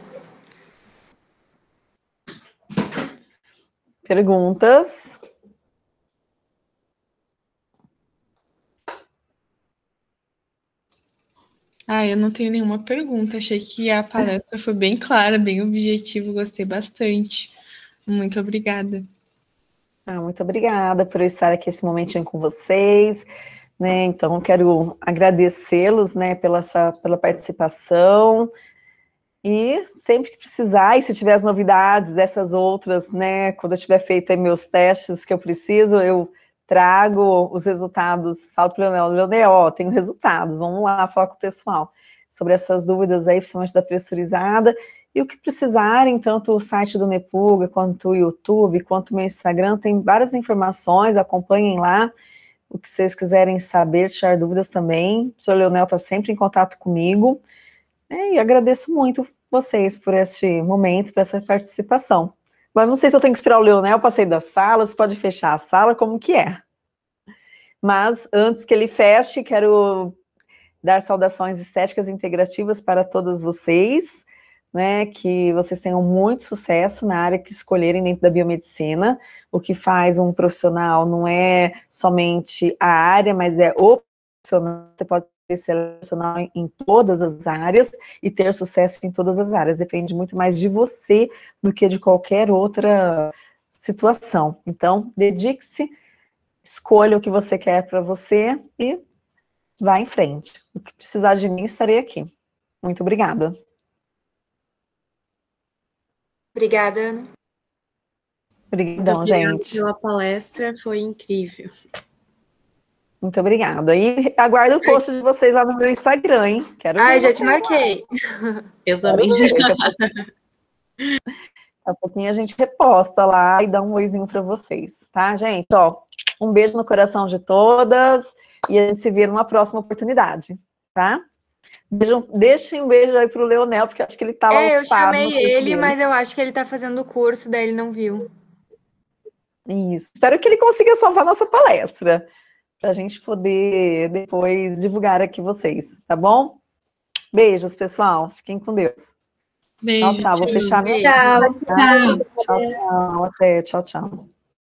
Perguntas? Ah, eu não tenho nenhuma pergunta. Achei que a palestra foi bem clara, bem objetiva, gostei bastante. Muito obrigada. Ah, muito obrigada por eu estar aqui esse momentinho com vocês. Né? Então, quero agradecê-los né, pela, pela participação. E sempre que precisar, e se tiver as novidades, essas outras, né, quando eu tiver feito meus testes que eu preciso, eu trago os resultados, falo para o Leonel, Leonel, ó, tenho resultados, vamos lá falar com o pessoal sobre essas dúvidas aí, principalmente da pressurizada, e o que precisarem, tanto o site do Nepuga, quanto o YouTube, quanto o meu Instagram, tem várias informações, acompanhem lá, o que vocês quiserem saber, tirar dúvidas também. O senhor Leonel está sempre em contato comigo. É, e agradeço muito vocês por este momento, por essa participação. Mas não sei se eu tenho que esperar o Leonel para sair da sala, se pode fechar a sala, como que é. Mas antes que ele feche, quero dar saudações estéticas integrativas para todas vocês né, que vocês tenham muito sucesso na área que escolherem dentro da biomedicina. O que faz um profissional não é somente a área, mas é o profissional. Você pode ser profissional em todas as áreas e ter sucesso em todas as áreas. Depende muito mais de você do que de qualquer outra situação. Então, dedique-se, escolha o que você quer para você e vá em frente. O que precisar de mim, estarei aqui. Muito obrigada. Obrigada, Ana. Obrigadão, gente. Pela palestra, foi incrível. Muito obrigada. E aguardo o post de vocês lá no meu Instagram, hein? Quero ver. Ai, já te marquei. Eu também já. Daqui a pouquinho a gente reposta lá e dá um oizinho para vocês, tá, gente? Ó, um beijo no coração de todas e a gente se vê numa próxima oportunidade, tá? Beijam, deixem um beijo aí pro Leonel, porque acho que ele tá lá. É, eu chamei ele, mas eu acho que ele tá fazendo o curso, daí ele não viu. Isso. Espero que ele consiga salvar nossa palestra, para a gente poder depois divulgar aqui vocês, tá bom? Beijos, pessoal. Fiquem com Deus. Beijo, tchau, tchau. Vou fechar. Tchau, tchau. Tchau, tchau. Até. Tchau, tchau.